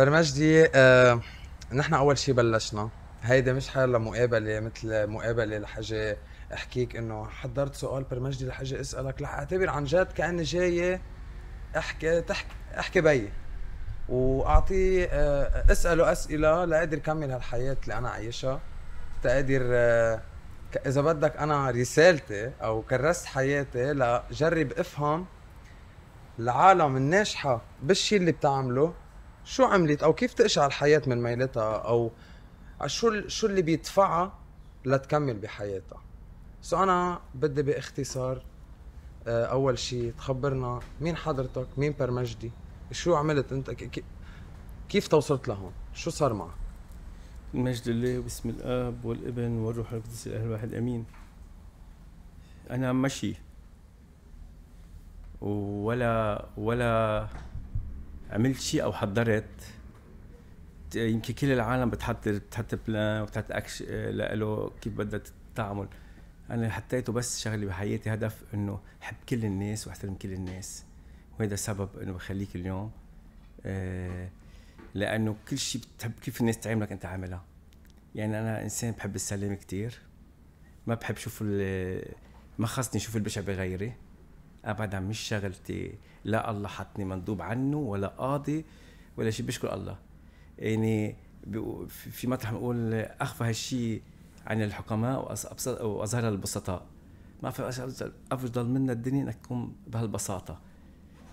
برمجدي آه نحن اول شيء بلشنا هيدا مش حالة مقابلة مثل مقابلة لحاجة احكيك انه حضرت سؤال برمجدي لحاجة اسألك رح اعتبر عن جد كأني جاية احكي تحكي احكي بيي واعطيه آه اساله اسئله لقدر كمل هالحياه اللي انا عايشها تقدر آه اذا بدك انا رسالتي او كرست حياتي لجرب افهم العالم الناجحه بالشي اللي بتعمله شو عملت او كيف تقشعل الحياة من ميلتها او شو شو اللي بيدفعها لتكمل بحياتها سو انا بدي باختصار آه، اول شيء تخبرنا مين حضرتك مين برمجدي شو عملت انت كيف توصلت لهون شو صار معك المجد لله باسم الاب والابن والروح القدس الاله الواحد امين انا مشي ولا ولا عملت شيء او حضرت يمكن كل العالم بتحضر بتحط بلان وبتحط اكشن آه، له كيف بدها تتعامل انا حطيته بس شغله بحياتي هدف انه حب كل الناس واحترم كل الناس وهذا سبب انه بخليك اليوم آه، لانه كل شيء بتحب كيف الناس تعاملك انت عاملها يعني انا انسان بحب السلام كثير ما بحب شوف ما خصني شوف البشع بغيري ابدا مش شغلتي لا الله حطني مندوب عنه ولا قاضي ولا شيء بشكر الله يعني في مطرح بنقول اخفى هالشيء عن الحكماء واظهرها البسطاء ما في افضل من الدنيا انك تكون بهالبساطه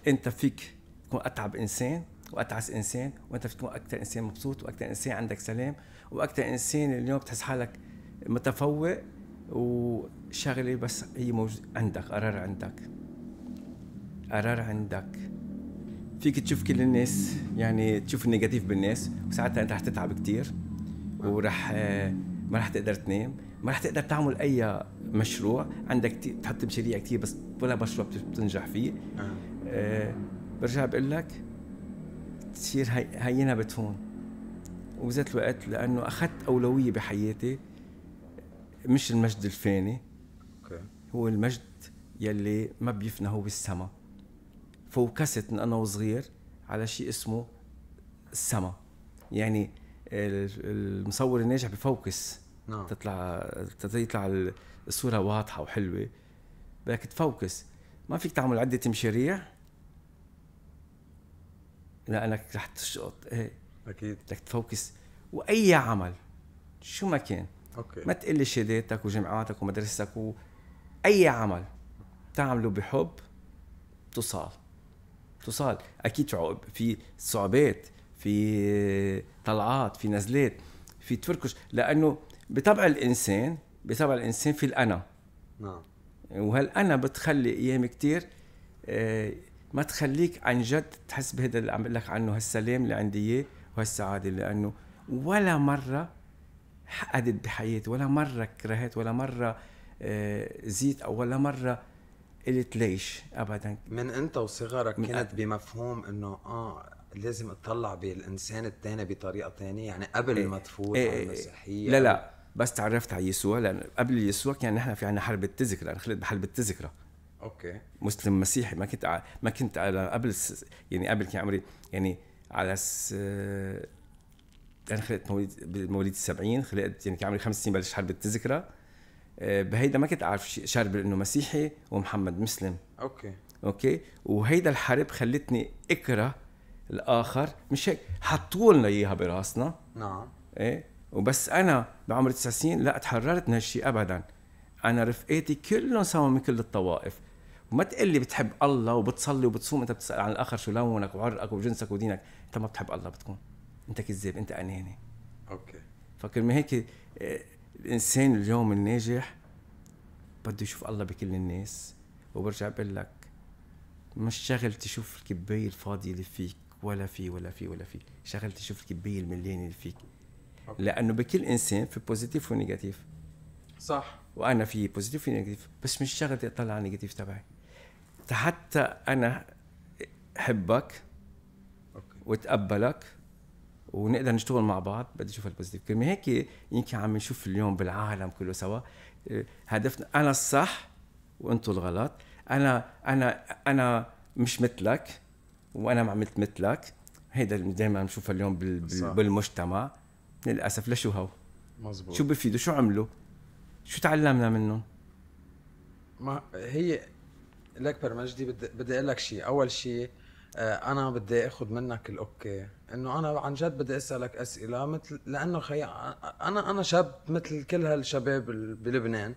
انت فيك تكون اتعب انسان واتعس انسان وانت فيك تكون اكثر انسان مبسوط واكثر انسان عندك سلام واكثر انسان اليوم بتحس حالك متفوق وشغله بس هي موجود عندك قرار عندك قرار عندك فيك تشوف كل الناس يعني تشوف النيجاتيف بالناس وساعتها انت رح تتعب كثير وراح ما رح تقدر تنام ما رح تقدر تعمل اي مشروع عندك تحط مشاريع كثير بس ولا مشروع بتنجح فيه آه. آه. برجع بقول لك تصير هي هينها بتهون وبذات الوقت لانه اخذت اولويه بحياتي مش المجد الفاني هو المجد يلي ما بيفنى هو السما فوكست من انا وصغير على شيء اسمه السما يعني المصور الناجح بفوكس نعم تطلع تطلع الصوره واضحه وحلوه بدك تفوكس ما فيك تعمل عده مشاريع لانك رح تشقط ايه اكيد بدك تفوكس واي عمل شو ما كان اوكي ما تقلي شهاداتك وجامعاتك ومدرستك واي عمل تعمله بحب تصال تصال اكيد عقب في صعوبات في طلعات في نزلات في تفركش لانه بطبع الانسان بطبع الانسان في الانا نعم وهالانا بتخلي ايام كثير آه، ما تخليك عن جد تحس بهذا اللي عم لك عنه هالسلام اللي عندي اياه وهالسعاده لانه ولا مره حقدت بحياتي ولا مره كرهت ولا مره آه، زيت او ولا مره قلت ليش ابدا من انت وصغرك كنت أ... بمفهوم انه اه لازم اطلع بالانسان الثاني بطريقه ثانيه يعني قبل إيه ما تفوت إيه على إيه، إيه. المسيحيه لا لا بس تعرفت على يسوع لان قبل يسوع كان نحن في عنا حرب التذكره انا خلقت بحرب التذكره اوكي مسلم مسيحي ما كنت ع... ما كنت على قبل س... يعني قبل كان عمري يعني على س... انا يعني خلقت مواليد بمواليد السبعين خلقت يعني كان عمري خمس سنين بلش حرب التذكره بهيدا ما كنت اعرف شربل انه مسيحي ومحمد مسلم اوكي اوكي وهيدا الحرب خلتني اكره الاخر مش هيك حطوا لنا اياها براسنا نعم ايه وبس انا بعمر تسع سنين لا تحررت من هالشيء ابدا انا رفقاتي كلهم سوا من كل الطوائف وما تقول لي بتحب الله وبتصلي وبتصوم انت بتسال عن الاخر شو لونك وعرقك وجنسك ودينك انت ما بتحب الله بتكون انت كذاب انت اناني اوكي ما هيك إيه، الانسان اليوم الناجح بده يشوف الله بكل الناس وبرجع بقول لك مش شغل تشوف الكبايه الفاضيه اللي فيك ولا في ولا في ولا في شغل تشوف الكبايه المليانه اللي فيك لانه بكل انسان في بوزيتيف ونيجاتيف صح وانا في بوزيتيف ونيجاتيف بس مش شغل اطلع على النيجاتيف تبعي حتى انا حبك أوكي. وتقبلك ونقدر نشتغل مع بعض بدي اشوف البوزيتيف كلمه هيك يمكن عم نشوف اليوم بالعالم كله سوا آه، هدفنا انا الصح وانتم الغلط انا انا انا مش مثلك وانا ما عملت مثلك هيدا اللي دائما بنشوفها اليوم بال... بالمجتمع للاسف لشو هو مزبوط. شو بفيدوا شو عملوا شو تعلمنا منهم ما هي لك برمجدي بدي بدي اقول لك شيء اول شيء آه، انا بدي اخذ منك الاوكي انه انا عن جد بدي اسالك اسئله مثل لانه خي... انا انا شاب مثل كل هالشباب بلبنان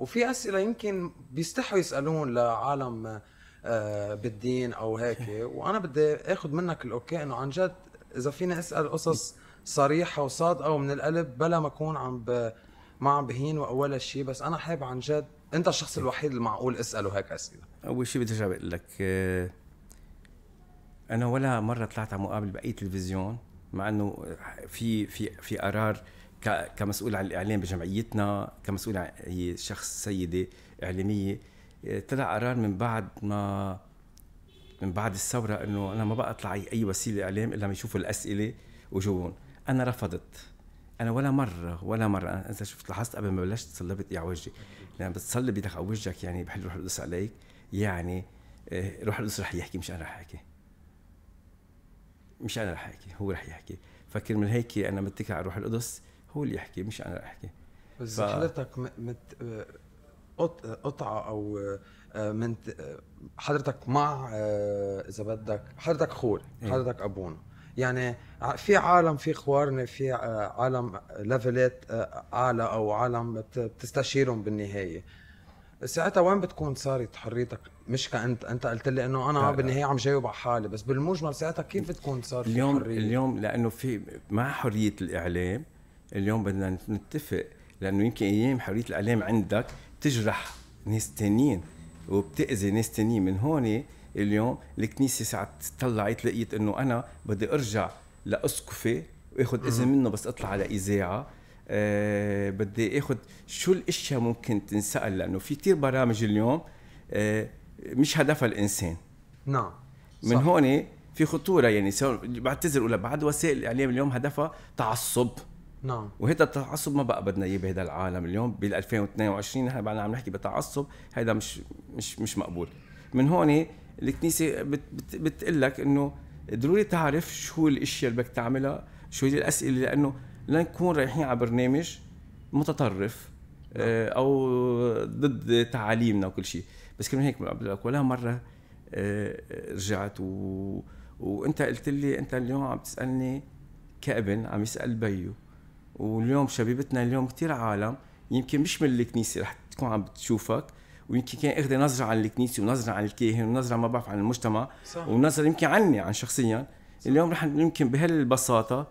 وفي اسئله يمكن بيستحوا يسالون لعالم آه، بالدين او هيك وانا بدي اخذ منك الاوكي انه عن جد اذا فيني اسال قصص صريحه وصادقه ومن القلب بلا ما اكون عم ب... ما عم بهين ولا شيء بس انا حابب عن جد انت الشخص إيه. الوحيد المعقول اساله هيك اسئله اول شيء بدي ارجع بقول لك آه، انا ولا مره طلعت على مقابل باي تلفزيون مع انه في في في قرار كمسؤول عن الاعلام بجمعيتنا كمسؤول عن هي شخص سيده اعلاميه طلع قرار من بعد ما من بعد الثوره انه انا ما بقى اطلع اي وسيله اعلام الا ما يشوفوا الاسئله وجوهم انا رفضت انا ولا مره ولا مره أنا انت شفت لاحظت قبل ما بلشت صلبت على وجهي لما يعني بتصلي بدك على وجهك يعني بحل روح القدس عليك يعني آه، روح القدس رح يحكي مش انا رح احكي مش انا رح احكي هو رح يحكي فكر من هيك انا متكل على روح القدس هو اللي يحكي مش انا رح احكي بس ف... حضرتك مت... قطعه او آه، من آه، حضرتك مع آه، اذا بدك حضرتك خور إيه. حضرتك ابونا يعني في عالم في خوارنا في عالم ليفلات اعلى او عالم بتستشيرهم بالنهايه ساعتها وين بتكون صارت حريتك مش كانت انت قلت لي انه انا بالنهايه عم جاوب على حالي بس بالمجمل ساعتها كيف بتكون صارت اليوم حرية؟ اليوم لانه في مع حريه الاعلام اليوم بدنا نتفق لانه يمكن ايام حريه الاعلام عندك تجرح ناس تانيين وبتاذي ناس تانيين من هون اليوم الكنيسه ساعه طلعت لقيت انه انا بدي ارجع لاسقفي واخذ اذن منه بس اطلع على اذاعه آه، بدي اخذ شو الاشياء ممكن تنسال لانه في كثير برامج اليوم آه، مش هدفها الانسان نعم من هون في خطوره يعني بعتذر ولا بعد وسائل الاعلام اليوم هدفها تعصب نعم وهذا التعصب ما بقى بدنا اياه بهذا العالم اليوم بال 2022 نحن بعدنا عم نحكي بتعصب هذا مش مش مش مقبول من هون الكنيسه بتقول لك انه ضروري تعرف شو الاشياء اللي بدك تعملها شو هي الاسئله لانه لنكون رايحين على برنامج متطرف آه، نعم. او ضد تعاليمنا وكل شيء بس كمان هيك لك ولا مره آه، رجعت و... وانت قلت لي انت اليوم عم تسالني كابن عم يسال بيو واليوم شبيبتنا اليوم كثير عالم يمكن مش من الكنيسه رح تكون عم بتشوفك ويمكن كان اخذ نظره عن الكنيسه ونظره عن الكاهن ونظره ما بعرف عن المجتمع صح. ونظره يمكن عني عن شخصيا صح. اليوم رح يمكن بهالبساطه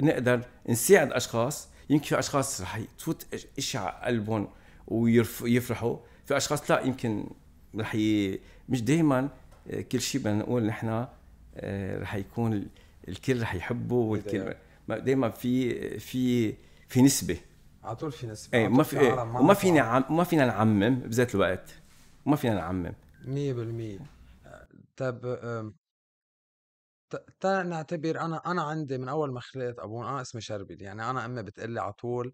نقدر نساعد اشخاص يمكن في اشخاص رح تفوت اشي على قلبهم ويفرحوا في اشخاص لا يمكن رح ي... مش دائما آه، كل شيء بدنا نقول نحن آه، رح يكون الكل رح يحبه والكل دائما إيه. في في في نسبه على طول في نسبه ايه ما في ايه وما فينا عم... ما فينا نعمم بذات الوقت ما فينا نعمم 100% طيب تا نعتبر أنا أنا عندي من أول ما خلقت أبونا أنا اسمي شربل، يعني أنا أمي بتقول لي على طول: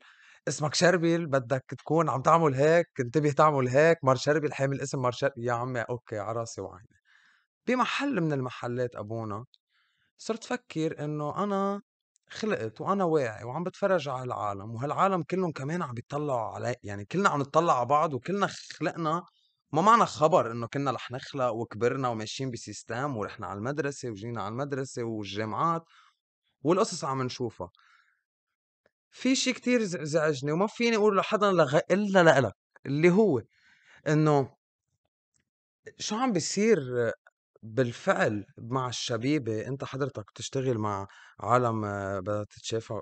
"اسمك شربل بدّك تكون عم تعمل هيك، انتبه تعمل هيك، مار شربل حامل اسم مار شربل يا عمي أوكي على راسي وعيني. بمحل من المحلات أبونا صرت فكّر إنه أنا خلقت وأنا واعي وعم بتفرج على هالعالم وهالعالم كلهم كمان عم بيطلّعوا علي، يعني كلنا عم نطلّع على بعض وكلنا خلقنا ما معنا خبر انه كنا رح نخلق وكبرنا وماشيين بسيستم ورحنا على المدرسه وجينا على المدرسه والجامعات والقصص عم نشوفها في شيء كتير زعجني وما فيني اقول لحدا لغ... الا لإلك اللي هو انه شو عم بيصير بالفعل مع الشبيبه انت حضرتك بتشتغل مع عالم آه، بدها تتشافى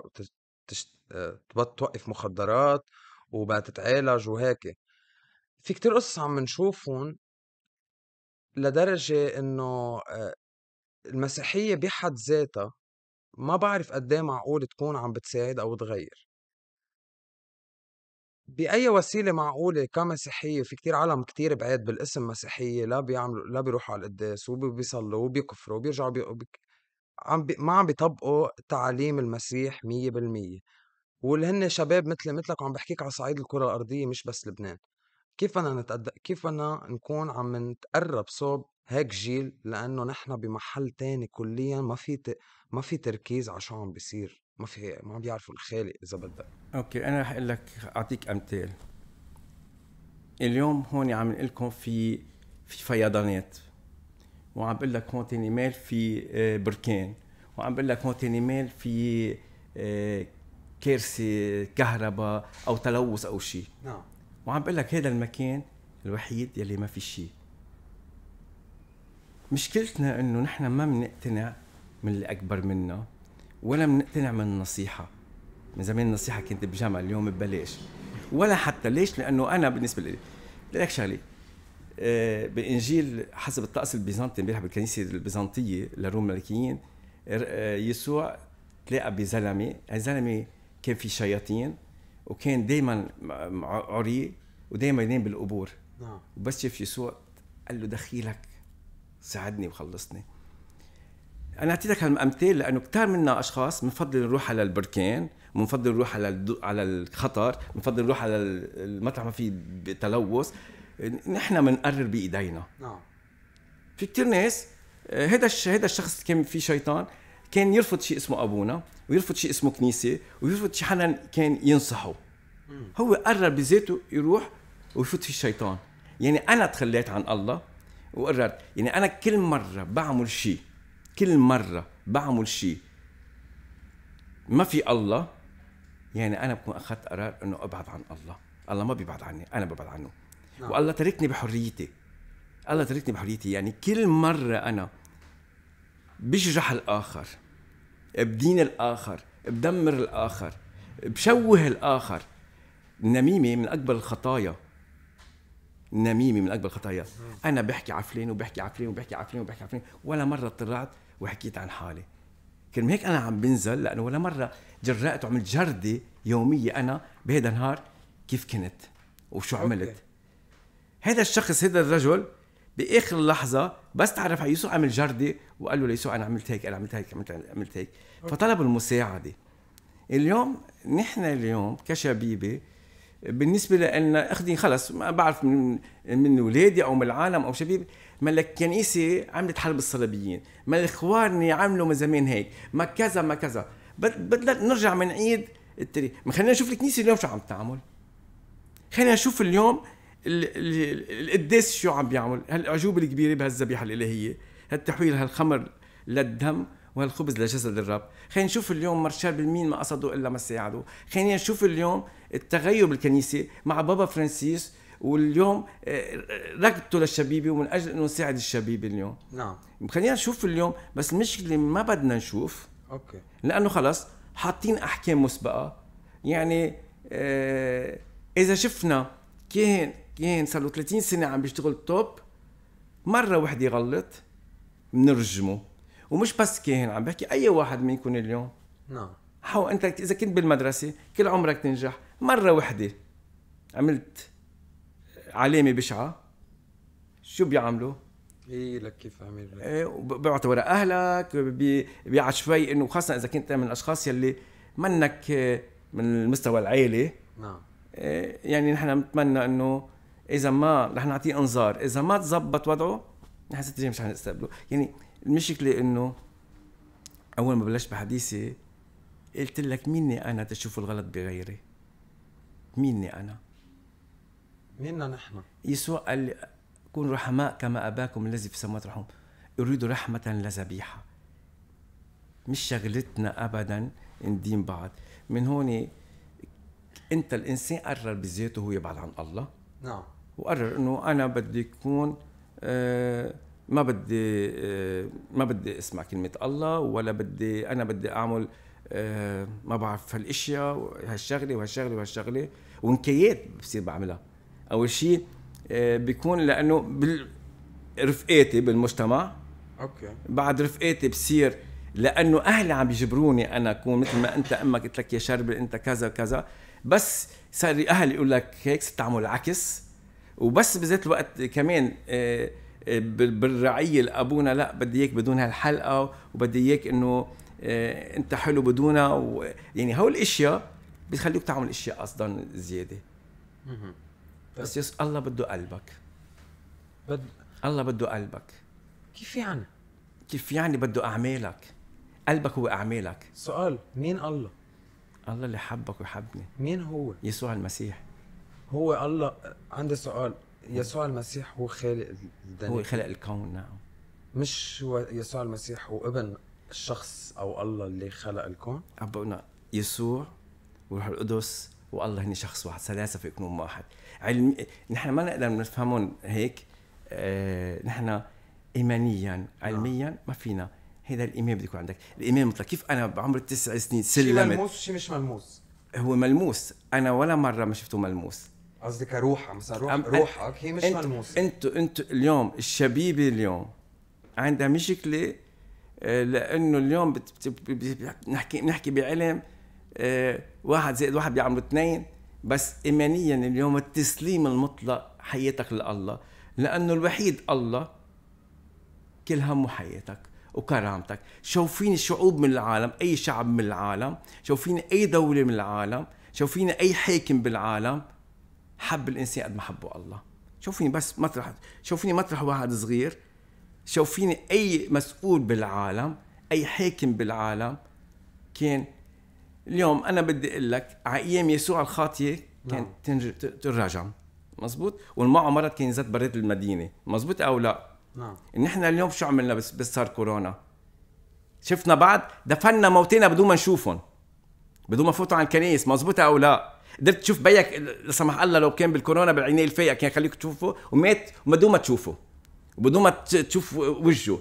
تش... آه، توقف مخدرات وبدها تتعالج وهيك في كتير قصص عم نشوفهم لدرجة إنه آه، المسيحية بحد ذاتها ما بعرف قد إيه معقول تكون عم بتساعد أو تغير بأي وسيلة معقولة كمسيحية في كتير عالم كتير بعيد بالاسم مسيحية لا بيعملوا لا بيروحوا على القداس وبيصلوا وبيكفروا وبيرجعوا بي... عم بي... ما عم بيطبقوا تعاليم المسيح مية بالمية واللي هن شباب مثل مثلك وعم بحكيك على صعيد الكرة الأرضية مش بس لبنان كيف بدنا نتقدم كيف بدنا نكون عم نتقرب صوب هيك جيل لانه نحن بمحل تاني كليا ما في ت... ما في تركيز على شو عم بيصير ما في ما بيعرفوا الخالق اذا بدك اوكي انا رح اقول لك اعطيك امثال اليوم هون عم نقول لكم في في فيضانات وعم بقول لك هون تاني مال في آه، بركان وعم بقول لك هون تاني مال في آه، كارثه كهرباء او تلوث او شيء نعم وعم بقول لك هذا المكان الوحيد يلي ما في شيء مشكلتنا انه نحن ما بنقتنع من اللي اكبر منا ولا بنقتنع من النصيحه من زمان النصيحه كنت بجمع اليوم ببلاش ولا حتى ليش لانه انا بالنسبه لي لك شغله آه، بانجيل حسب الطقس البيزنطي امبارح بالكنيسه البيزنطيه للروم الملكيين آه، يسوع تلاقى بزلمه الزلمه كان في شياطين وكان دائما عري ودائما ينام بالقبور نعم بس شاف يسوع قال له دخيلك ساعدني وخلصني انا اعطيتك هالامثال لانه كثار منا اشخاص بنفضل نروح على البركان بنفضل نروح على على الخطر بنفضل نروح على المطعم ما في تلوث نحن بنقرر بايدينا نعم في كثير ناس هذا آه، هذا الشخص كان في شيطان كان يرفض شيء اسمه ابونا ويرفض شيء اسمه كنيسه ويرفض شيء حدا كان ينصحه هو قرر بذاته يروح ويفوت في الشيطان يعني انا تخليت عن الله وقررت يعني انا كل مره بعمل شيء كل مره بعمل شيء ما في الله يعني انا بكون اخذت قرار انه ابعد عن الله الله ما بيبعد عني انا ببعد عنه نعم. والله تركني بحريتي الله تركني بحريتي يعني كل مره انا بجرح الاخر بدين الاخر بدمر الاخر بشوه الاخر النميمه من اكبر الخطايا النميمه من اكبر الخطايا انا بحكي على فلان وبحكي على فلان وبحكي على فلان وبحكي على فلان ولا مره طلعت وحكيت عن حالي كرمال هيك انا عم بنزل لانه ولا مره جرأت وعملت جرده يوميه انا بهذا النهار كيف كنت وشو عملت هذا الشخص هذا الرجل باخر لحظه بس تعرف على يسوع عمل جرده وقال له ليسوع انا عملت هيك انا عملت هيك عملت عملت هيك فطلب المساعده اليوم نحن اليوم كشبيبه بالنسبه لنا اخذي خلص ما بعرف من من ولادي او من العالم او شبيب ما الكنيسه عملت حرب الصليبيين ما اخواني عملوا من زمان هيك ما كذا ما كذا بدنا نرجع من عيد التاريخ ما خلينا نشوف الكنيسه اليوم شو عم تعمل خلينا نشوف اليوم القداس شو عم بيعمل هالأعجوبة الكبيرة بهالذبيحة الإلهية هالتحويل هالخمر للدم وهالخبز لجسد الرب خلينا نشوف اليوم مارشال بالمين ما قصده إلا ما ساعده خلينا نشوف اليوم التغير بالكنيسة مع بابا فرانسيس واليوم آه، ركبته للشبيبه ومن اجل انه نساعد الشبيبه اليوم نعم خلينا نشوف اليوم بس المشكله ما بدنا نشوف اوكي لانه خلص حاطين احكام مسبقه يعني آه، اذا شفنا كاهن كان صار له 30 سنه عم بيشتغل توب مره وحده يغلط بنرجمه ومش بس كاهن عم بحكي اي واحد منكم اليوم نعم حو انت اذا كنت بالمدرسه كل عمرك تنجح مره وحده عملت علامه بشعه شو بيعملوا؟ ايه لك كيف عمل ايه بيعطوا ورا اهلك بيبيع شوي انه خاصه اذا كنت من الاشخاص يلي منك من المستوى العالي نعم إيه، يعني نحن بنتمنى انه اذا ما رح نعطيه انظار اذا ما تزبط وضعه نحن ستجي مش حنستقبله يعني المشكله انه اول ما بلشت بحديثي قلت لك ميني انا تشوف الغلط بغيري ميني انا ميننا نحن يسوع قال لي كونوا رحماء كما اباكم الذي في السماوات رحم اريد رحمه لذبيحه مش شغلتنا ابدا ندين بعض من هون انت الانسان قرر بذاته هو يبعد عن الله نعم وقرر انه انا بدي اكون آه، ما بدي آه، ما بدي اسمع كلمه الله ولا بدي انا بدي اعمل آه، ما بعرف هالاشياء وهالشغله وهالشغله وهالشغله ونكيات بصير بعملها اول شيء بيكون لانه بال... رفقاتي بالمجتمع اوكي بعد رفقاتي بصير لانه اهلي عم بيجبروني انا اكون مثل ما انت امك قلت لك يا شربل انت كذا كذا بس صار اهلي يقول لك هيك تعمل العكس وبس بذات الوقت كمان آه، آه، بالرعيه لابونا لا بدي اياك بدون هالحلقه وبدي اياك انه آه، انت حلو بدونها و... يعني هول الاشياء بتخليك تعمل اشياء اصلا زياده بس يس الله بده قلبك بد... الله بده قلبك كيف يعني؟ كيف يعني بده اعمالك؟ قلبك هو اعمالك سؤال مين الله؟ الله اللي حبك وحبني مين هو؟ يسوع المسيح هو الله عندي سؤال يسوع المسيح هو خالق الدنيا هو خلق الكون نعم مش هو يسوع المسيح هو ابن الشخص او الله اللي خلق الكون ابونا يسوع والروح القدس والله هن شخص واحد ثلاثه في كون واحد علم نحن ما نقدر نفهمهم هيك آه... نحن ايمانيا علميا ما فينا هذا الايمان بده يكون عندك الايمان مثل كيف انا بعمر تسع سنين سلمت شيء ملموس وشيء مش ملموس هو ملموس انا ولا مره ما شفته ملموس قصدي كروح مثلا روح روحك هي مش انت ملموسه انتوا انتوا اليوم الشبيبه اليوم عندها مشكله آه، لانه اليوم بنحكي بنحكي بعلم آه، واحد زائد واحد بيعملوا اثنين بس ايمانيا اليوم التسليم المطلق حياتك لله لانه الوحيد الله كل همه حياتك وكرامتك شوفيني شعوب من العالم اي شعب من العالم شوفيني اي دوله من العالم شوفيني اي حاكم بالعالم حب الانسان قد ما حبه الله شوفيني بس مطرح شوفيني مطرح واحد صغير شوفيني اي مسؤول بالعالم اي حاكم بالعالم كان اليوم انا بدي اقول لك على ايام يسوع الخاطيه كان نعم. تنج... ترجم مزبوط والمعه مرض كان ذات بريت المدينه مزبوط او لا نعم نحن اليوم شو عملنا بس بس صار كورونا شفنا بعض دفنا موتينا بدون ما نشوفهم بدون ما فوتوا على الكنائس مزبوطة او لا قدرت تشوف بيك لا سمح الله لو كان بالكورونا بالعينيه الفيقه كان خليك تشوفه ومات وبدون ما تشوفه وبدون ما تشوف وجهه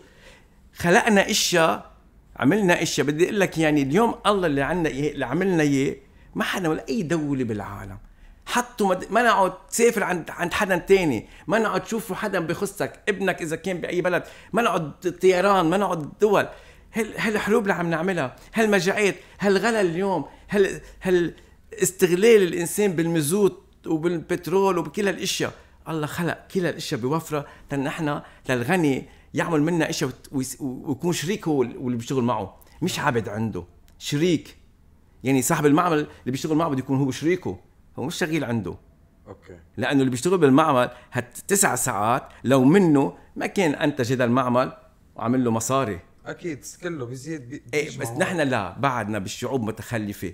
خلقنا اشياء عملنا اشياء بدي اقول لك يعني اليوم الله اللي عنا إيه، اللي عملنا اياه ما حدا ولا اي دوله بالعالم حطوا مد... منعوا تسافر عند عند حدا تاني منعوا تشوفوا حدا بخصك ابنك اذا كان باي بلد منعوا الطيران منعوا الدول هل هالحروب اللي عم نعملها هالمجاعات هالغلا اليوم هال هال استغلال الانسان بالمزوت وبالبترول وبكل هالاشياء الله خلق كل هالاشياء بوفره لنحن للغني يعمل منا اشياء ويكون شريك هو واللي بيشتغل معه مش عبد عنده شريك يعني صاحب المعمل اللي بيشتغل معه بده يكون هو شريكه هو مش شغيل عنده اوكي لانه اللي بيشتغل بالمعمل هالتسع ساعات لو منه ما كان انتج هذا المعمل وعمل له مصاري اكيد كله بيزيد بي... إيه بس نحن لا بعدنا بالشعوب متخلفه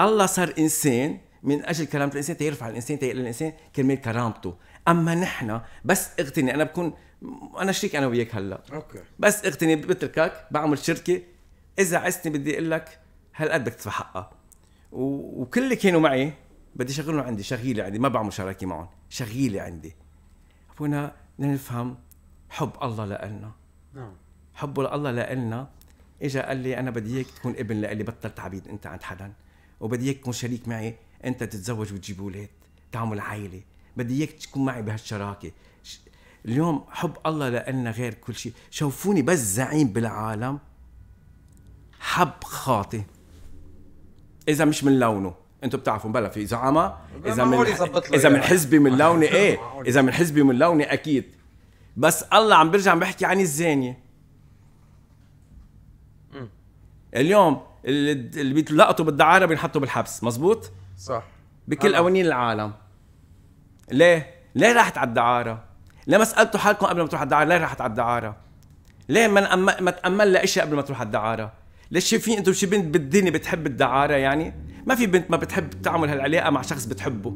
الله صار انسان من اجل كرامه الانسان تيرفع الانسان تيقل الانسان كرمال كرامته اما نحن بس اغتني انا بكون انا شريك انا وياك هلا اوكي بس اغتني بتركك بعمل شركه اذا عزتني بدي اقول لك هالقد بدك تدفع حقها و... وكل اللي كانوا معي بدي شغلهم عندي شغيله عندي ما بعمل شراكه معهم شغيله عندي هنا نفهم حب الله لنا نعم حبه لله لنا اجى قال لي انا بدي اياك تكون ابن لي بطلت عبيد انت عند حدا وبدي اياك تكون شريك معي انت تتزوج وتجيب اولاد تعمل عائله بدي اياك تكون معي بهالشراكه اليوم حب الله لنا غير كل شيء شوفوني بس زعيم بالعالم حب خاطي اذا مش من لونه انتم بتعرفوا بلا في زعماء اذا من اذا من يعني. حزبي من لوني ايه اذا من حزبي من لوني اكيد بس الله عم برجع عم بحكي عن الزانيه اليوم اللي بيتلقطوا بالدعاره بينحطوا بالحبس مزبوط صح بكل قوانين العالم ليه ليه راحت على الدعاره ليه ما سالتوا حالكم قبل ما تروحوا على الدعاره ليه راحت على الدعاره ليه ما ما تاملنا شيء قبل ما تروح على الدعاره ليش في انتم شي بنت بالدنيا بتحب الدعاره يعني ما في بنت ما بتحب تعمل هالعلاقه مع شخص بتحبه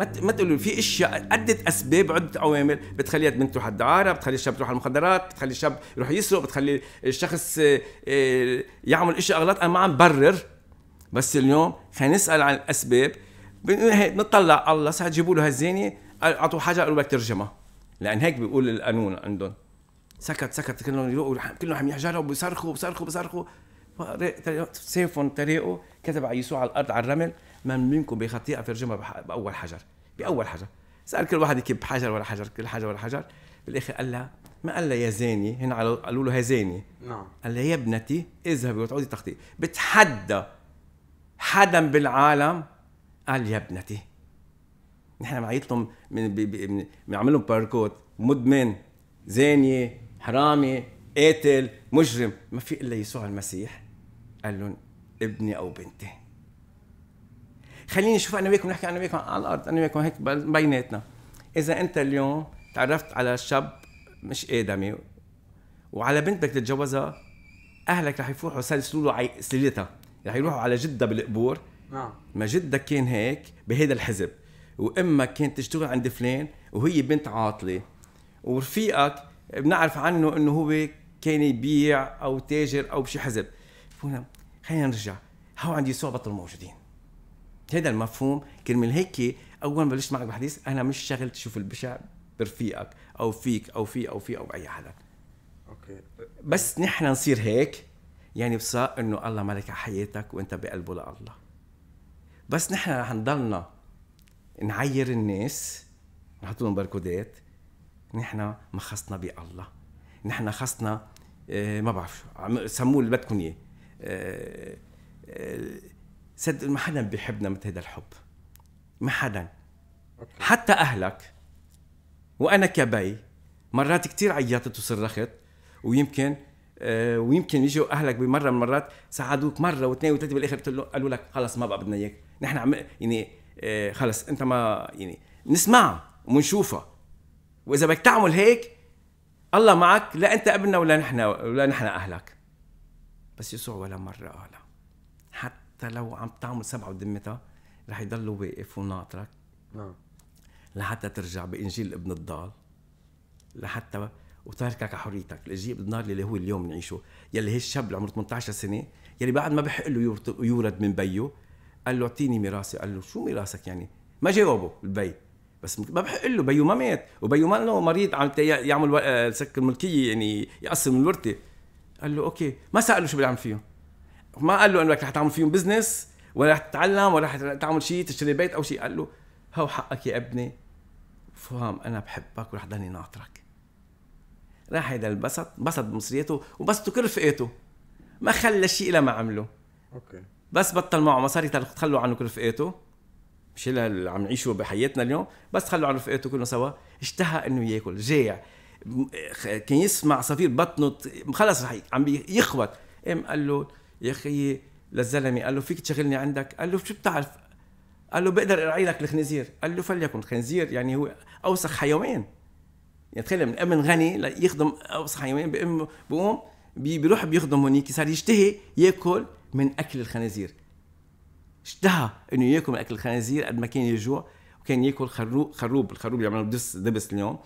ما ما تقولوا في اشياء عده اسباب عده عوامل بتخلي البنت تروح على الدعاره بتخلي الشاب يروح على المخدرات بتخلي الشاب يروح يسرق بتخلي الشخص آه، آه، يعمل اشياء غلط انا ما عم برر بس اليوم خلينا نسال عن الاسباب بنطلع الله ساعه جيبوا له هالزانيه اعطوا حاجه قالوا بدك ترجمها لان هيك بيقول القانون عندهم سكت سكت كلهم يروقوا كلهم عم يحجروا بيصرخوا بيصرخوا بيصرخوا سيفهم تريقوا كتب على يسوع على الارض على الرمل من منكم بخطيئه فيرجمها باول حجر باول حجر سال كل واحد يكب حجر ولا حجر كل حجر ولا حجر بالاخر قال لها ما قال لها يا زاني هن قالوا له يا زاني نعم قال لها يا ابنتي اذهبي وتعودي تخطئ بتحدى حدا بالعالم قال يا ابنتي نحن بنعيط لهم بنعمل لهم باركود مدمن زانيه حرامي قاتل مجرم ما في الا يسوع المسيح قال لهم ابني او بنتي خليني اشوف انا وياكم نحكي انا وياكم على الارض انا وياكم هيك بيناتنا اذا انت اليوم تعرفت على شاب مش ادمي وعلى بنت بدك تتجوزها اهلك رح يفوحوا يسلسلوا له عي... رح يروحوا على جده بالقبور نعم ما جدك كان هيك بهذا الحزب وامك كانت تشتغل عند فلان وهي بنت عاطله ورفيقك بنعرف عنه انه هو كان يبيع او تاجر او بشي حزب خلينا نرجع هو عندي صعبة الموجودين موجودين هذا المفهوم كرمال هيك اول ما بلشت معك بحديث انا مش شغلت شوف البشع برفيقك او فيك او في او في او باي حدا اوكي بس نحن نصير هيك يعني بصير انه الله ملك على حياتك وانت بقلبه لله بس نحن رح نضلنا نعير الناس نحط لهم بركودات نحن ما خصنا بالله نحن خصنا آه، ما بعرف شو سموه اللي بدكم اياه آه، آه، صدق ما حدا بيحبنا مثل هذا الحب ما حدا حتى اهلك وانا كبي مرات كثير عيطت وصرخت ويمكن آه ويمكن يجوا اهلك بمره من المرات ساعدوك مره واثنين وثلاثه بالاخر قالوا لك خلص ما بقى بدنا اياك نحن عم يعني آه خلص انت ما يعني نسمع ونشوفها واذا بدك تعمل هيك الله معك لا انت ابننا ولا نحن ولا نحن اهلك بس يسوع ولا مره قال حتى لو عم تعمل سبعة ودمتها رح يضلوا واقف وناطرك نعم لحتى ترجع بانجيل ابن الضال لحتى وتركك على حريتك الانجيل النار اللي هو اليوم نعيشه يلي الشاب اللي عمره 18 سنه يلي بعد ما بحق له يولد من بيو قال له اعطيني ميراثي قال له شو ميراثك يعني ما جاوبه البي بس ما بحق له بيو ما مات وبيو ما له مريض عم يعمل آه، سك الملكيه يعني يقسم الورثه قال له اوكي ما ساله شو بيعمل فيهم ما قال له انك رح تعمل فيهم بزنس ولا رح تتعلم ولا رح تعمل شيء تشتري بيت او شيء قال له هو حقك يا ابني فهم انا بحبك ورح ضلني ناطرك راح هيدا انبسط انبسط بمصريته وبسطه كل رفقاته ما خلى شيء الا ما عمله اوكي بس بطل معه مصاري تخلوا عنه كل رفقاته مش اللي عم نعيشه بحياتنا اليوم بس خلوا عن رفقاته كلهم سوا اشتهى انه ياكل جاع كان يسمع صفير بطنه خلص عم يخوت قام قال له يا اخي للزلمه قال له فيك تشغلني عندك قال له شو بتعرف قال له بقدر ارعي لك الخنزير قال له فليكن الخنزير يعني هو اوسخ حيوان يعني تخيل من ابن غني يخدم اوسخ حيوان بأم بقوم بيروح بيخدم هونيك صار يشتهي ياكل من اكل الخنازير اشتهى انه ياكل من اكل الخنازير قد ما كان يجوع وكان ياكل خروب خروب الخروب اللي عملوا دبس دبس اليوم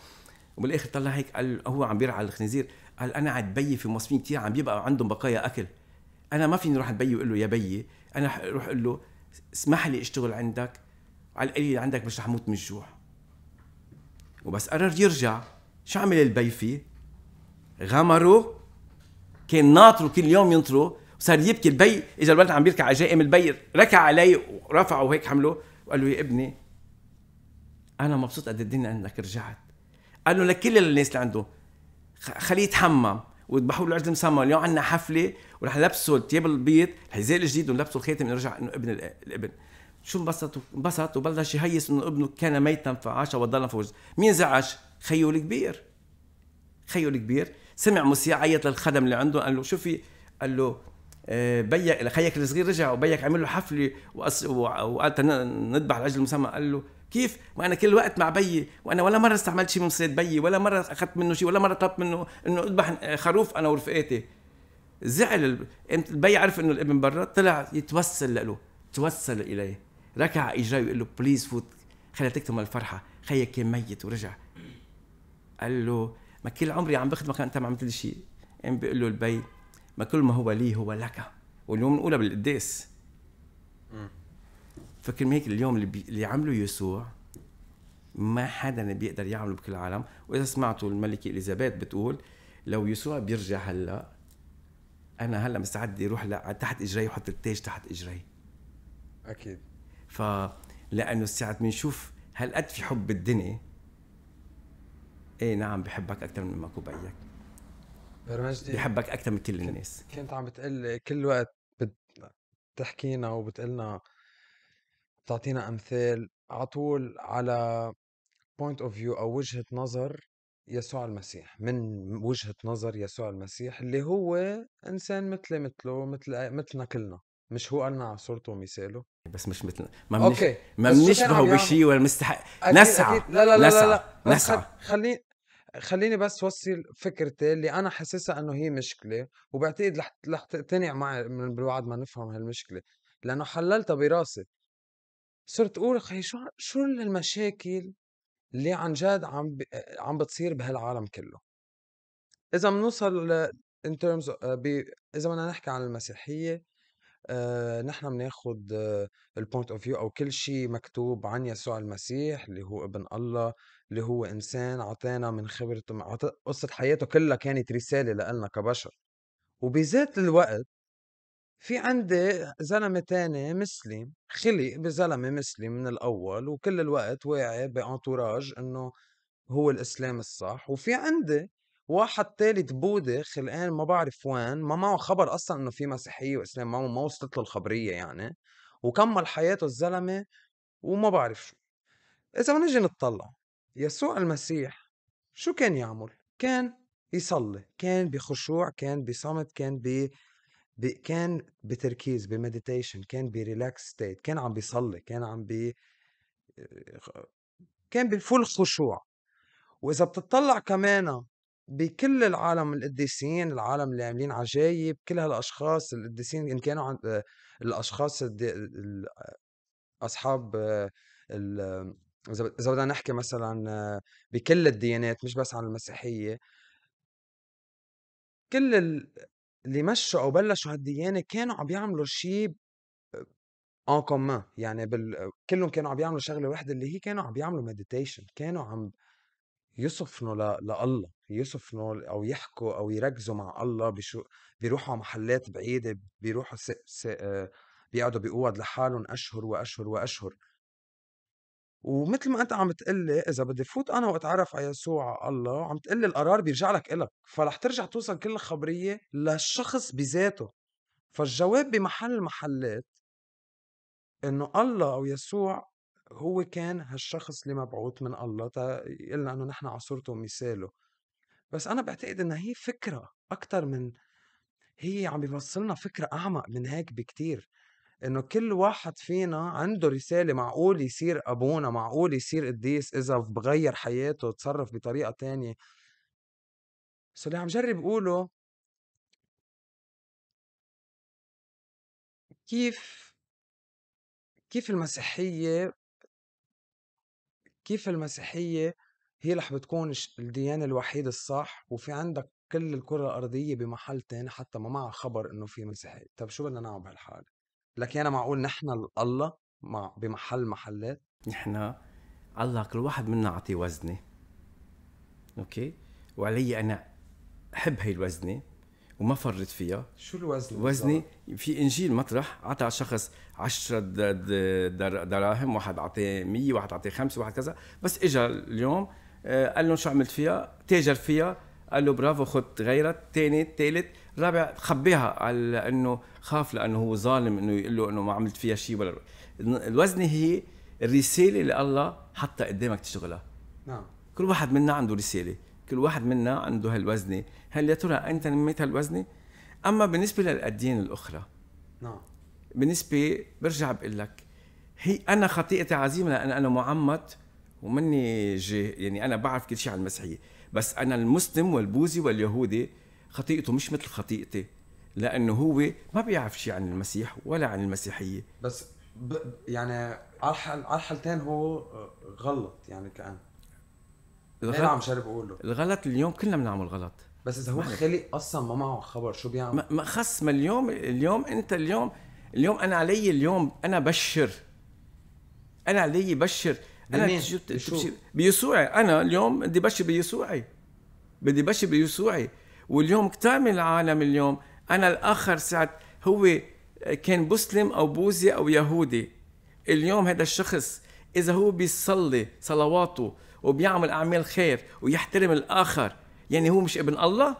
وبالاخر طلع هيك قال هو عم بيرعى الخنازير قال انا عاد بيي في مصريين كثير عم بيبقى عندهم بقايا اكل انا ما فيني اروح لبيي واقول له يا بيي انا اروح اقول له اسمح لي اشتغل عندك على القليل عندك مش رح موت من الجوع وبس قرر يرجع شو عمل البي فيه؟ غمره كان ناطره كل يوم ينطره وصار يبكي البي اجى الولد عم بيركع على جائم البي ركع علي ورفعه وهيك حمله وقال له يا ابني انا مبسوط قد الدنيا انك رجعت قال له لكل الناس اللي عنده خليه يتحمم وذبحوا له عجل مسمى اليوم عندنا حفله ورح نلبسه الثياب البيض الحذاء الجديد ونلبسه الخاتم نرجع انه ابن الابن شو انبسط انبسط وبلش يهيس انه ابنه كان ميتا فعاش وضل فوز مين زعش خيو الكبير خيو الكبير سمع موسيقى عيط للخدم اللي عنده قال له شو في قال له آه، بيك خيك الصغير رجع وبيك عمل له حفله وقال نذبح لاجل المسمى قال له كيف وانا كل الوقت مع بيي وانا ولا مره استعملت شيء من صيد بيي ولا مره اخذت منه شيء ولا مره طلبت منه انه اذبح خروف انا ورفقاتي زعل البي عرف انه الابن برا طلع يتوسل له توسل اليه ركع اجراه ويقول له بليز فوت خليها تكتم الفرحه خيك كان ميت ورجع قال له ما كل عمري عم بخدمك انت ما عملت لي شيء قام بيقول له البي ما كل ما هو لي هو لك واليوم بنقولها بالقداس فكر هيك اليوم اللي, بي... اللي عمله يسوع ما حدا بيقدر يعمله بكل العالم واذا سمعتوا الملكه اليزابيث بتقول لو يسوع بيرجع هلا انا هلا مستعد يروح ل... تحت اجري وحط التاج تحت اجري اكيد ف لانه ساعه بنشوف هالقد في حب الدنيا ايه نعم بحبك اكثر من ماكو بعيك برمجدي بحبك اكثر من كل الناس كنت عم بتقول كل وقت بتحكينا وبتقلنا تعطينا أمثال على طول على بوينت اوف فيو أو وجهة نظر يسوع المسيح من وجهة نظر يسوع المسيح اللي هو إنسان مثلي مثله مثل مثلنا كلنا مش هو قالنا على صورته ومثاله بس مش مثل ما منش... اوكي ما بنشبهه بشيء يعني ولا مستحق نسعى أكيد. لا لا لا لا لا, لا. نسعى خليني خليني بس وصل فكرتي اللي انا حاسسها انه هي مشكله وبعتقد رح رح تقتنع معي من بعد ما نفهم هالمشكله لانه حللتها براسي صرت أقول خي شو شو المشاكل اللي عن جد عم ب... عم بتصير بهالعالم كله إذا بنوصل ل... in terms ب... إذا بدنا نحكي عن المسيحية آه، نحن بناخذ البوينت اوف فيو او كل شيء مكتوب عن يسوع المسيح اللي هو ابن الله اللي هو انسان عطانا من خبرته قصه حياته كلها كانت رساله لنا كبشر وبذات الوقت في عندي زلمة تاني مسلم خلق بزلمة مسلم من الأول وكل الوقت واعي بأنتوراج إنه هو الإسلام الصح وفي عندي واحد ثالث بوذي خلقان ما بعرف وين ما معه خبر أصلا إنه في مسيحية وإسلام ما ما وصلت له الخبرية يعني وكمل حياته الزلمة وما بعرف شو إذا بنجي نطلع يسوع المسيح شو كان يعمل؟ كان يصلي كان بخشوع كان بصمت كان ب كان بتركيز بمديتيشن كان بريلاكس ستيت كان عم بيصلي كان عم بي آه، كان بالفول خشوع واذا بتطلع كمان بكل العالم القديسين العالم اللي عاملين عجايب كل هالاشخاص القديسين ان كانوا عن آه، الاشخاص ال... اصحاب آه، ال... اذا بدنا نحكي مثلا بكل الديانات مش بس عن المسيحيه كل اللي مشوا أو بلشوا هالديانة كانوا عم يعملوا شيء ان آه، كومان يعني بال... كلهم كانوا عم يعملوا شغله واحده اللي هي كانوا عم يعملوا مديتيشن كانوا عم يصفنوا ل... لالله يصفنوا او يحكوا او يركزوا مع الله بشو بيروحوا على محلات بعيده بيروحوا س... س... آه، بيقعدوا بقعد لحالهم اشهر واشهر واشهر ومثل ما انت عم تقلي اذا بدي فوت انا واتعرف على يسوع على الله عم تقلي القرار بيرجع لك الك فرح ترجع توصل كل الخبريه للشخص بذاته فالجواب بمحل المحلات انه الله او يسوع هو كان هالشخص اللي مبعوث من الله تا يقلنا انه نحن على صورته ومثاله بس انا بعتقد انها هي فكره اكثر من هي عم بيوصلنا فكره اعمق من هيك بكتير انه كل واحد فينا عنده رساله معقول يصير ابونا معقول يصير قديس اذا بغير حياته تصرف بطريقه تانية بس اللي عم جرب اقوله كيف كيف المسيحيه كيف المسيحيه هي رح بتكون الديانه الوحيده الصح وفي عندك كل الكره الارضيه بمحل تاني حتى ما معها خبر انه في مسيحيه طب شو بدنا نعمل بهالحاله لك انا معقول نحن الله مع بمحل محلات نحن الله كل واحد منا عطي وزنه اوكي وعلي انا احب هي الوزنه وما فرط فيها شو الوزن وزني في انجيل مطرح عطى شخص 10 دراهم واحد اعطيه 100 واحد اعطيه 5 واحد كذا بس اجى اليوم آه، قال لهم شو عملت فيها تاجر فيها قال له برافو خد غيرها الثاني الثالث الرابع خبيها على انه خاف لانه هو ظالم انه يقول له انه ما عملت فيها شيء ولا الوزنه هي الرساله اللي الله حطها قدامك تشتغلها نعم كل واحد منا عنده رساله كل واحد منا عنده هالوزنه هل يا ترى انت نميت هالوزنه اما بالنسبه للاديان الاخرى نعم بالنسبه برجع بقول لك هي انا خطيئتي عظيمه لان انا معمد ومني جه يعني انا بعرف كل شيء عن المسيحيه بس انا المسلم والبوذي واليهودي خطيئته مش مثل خطيئتي لانه هو ما بيعرف شيء عن المسيح ولا عن المسيحيه بس ب يعني على على الحالتين هو غلط يعني كان الغلط إيه، عم شرب اقوله الغلط اليوم كلنا بنعمل غلط بس اذا هو خلي اصلا ما معه خبر شو بيعمل ما خص ما اليوم اليوم انت اليوم اليوم انا علي اليوم انا بشر انا علي بشر انا بيسوعي انا اليوم بدي بشر بيسوعي بدي بشر بيسوعي واليوم كتار من العالم اليوم انا الاخر ساعه هو كان مسلم او بوذي او يهودي اليوم هذا الشخص اذا هو بيصلي صلواته وبيعمل اعمال خير ويحترم الاخر يعني هو مش ابن الله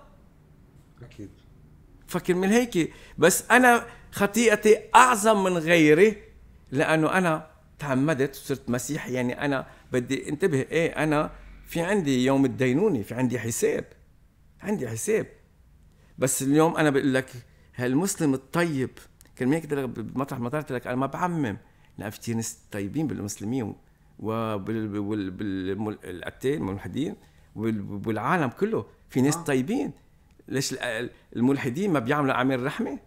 اكيد فكر من هيك بس انا خطيئتي اعظم من غيري لانه انا تعمدت وصرت مسيحي يعني انا بدي انتبه ايه انا في عندي يوم الدينونه في عندي حساب عندي حساب بس اليوم انا بقول لك هالمسلم الطيب كان هيك بمطرح ما طلعت لك انا ما بعمم لان في ناس طيبين بالمسلمين وبالقتال والملحدين والعالم كله في ناس آه. طيبين ليش الملحدين ما بيعملوا اعمال رحمه؟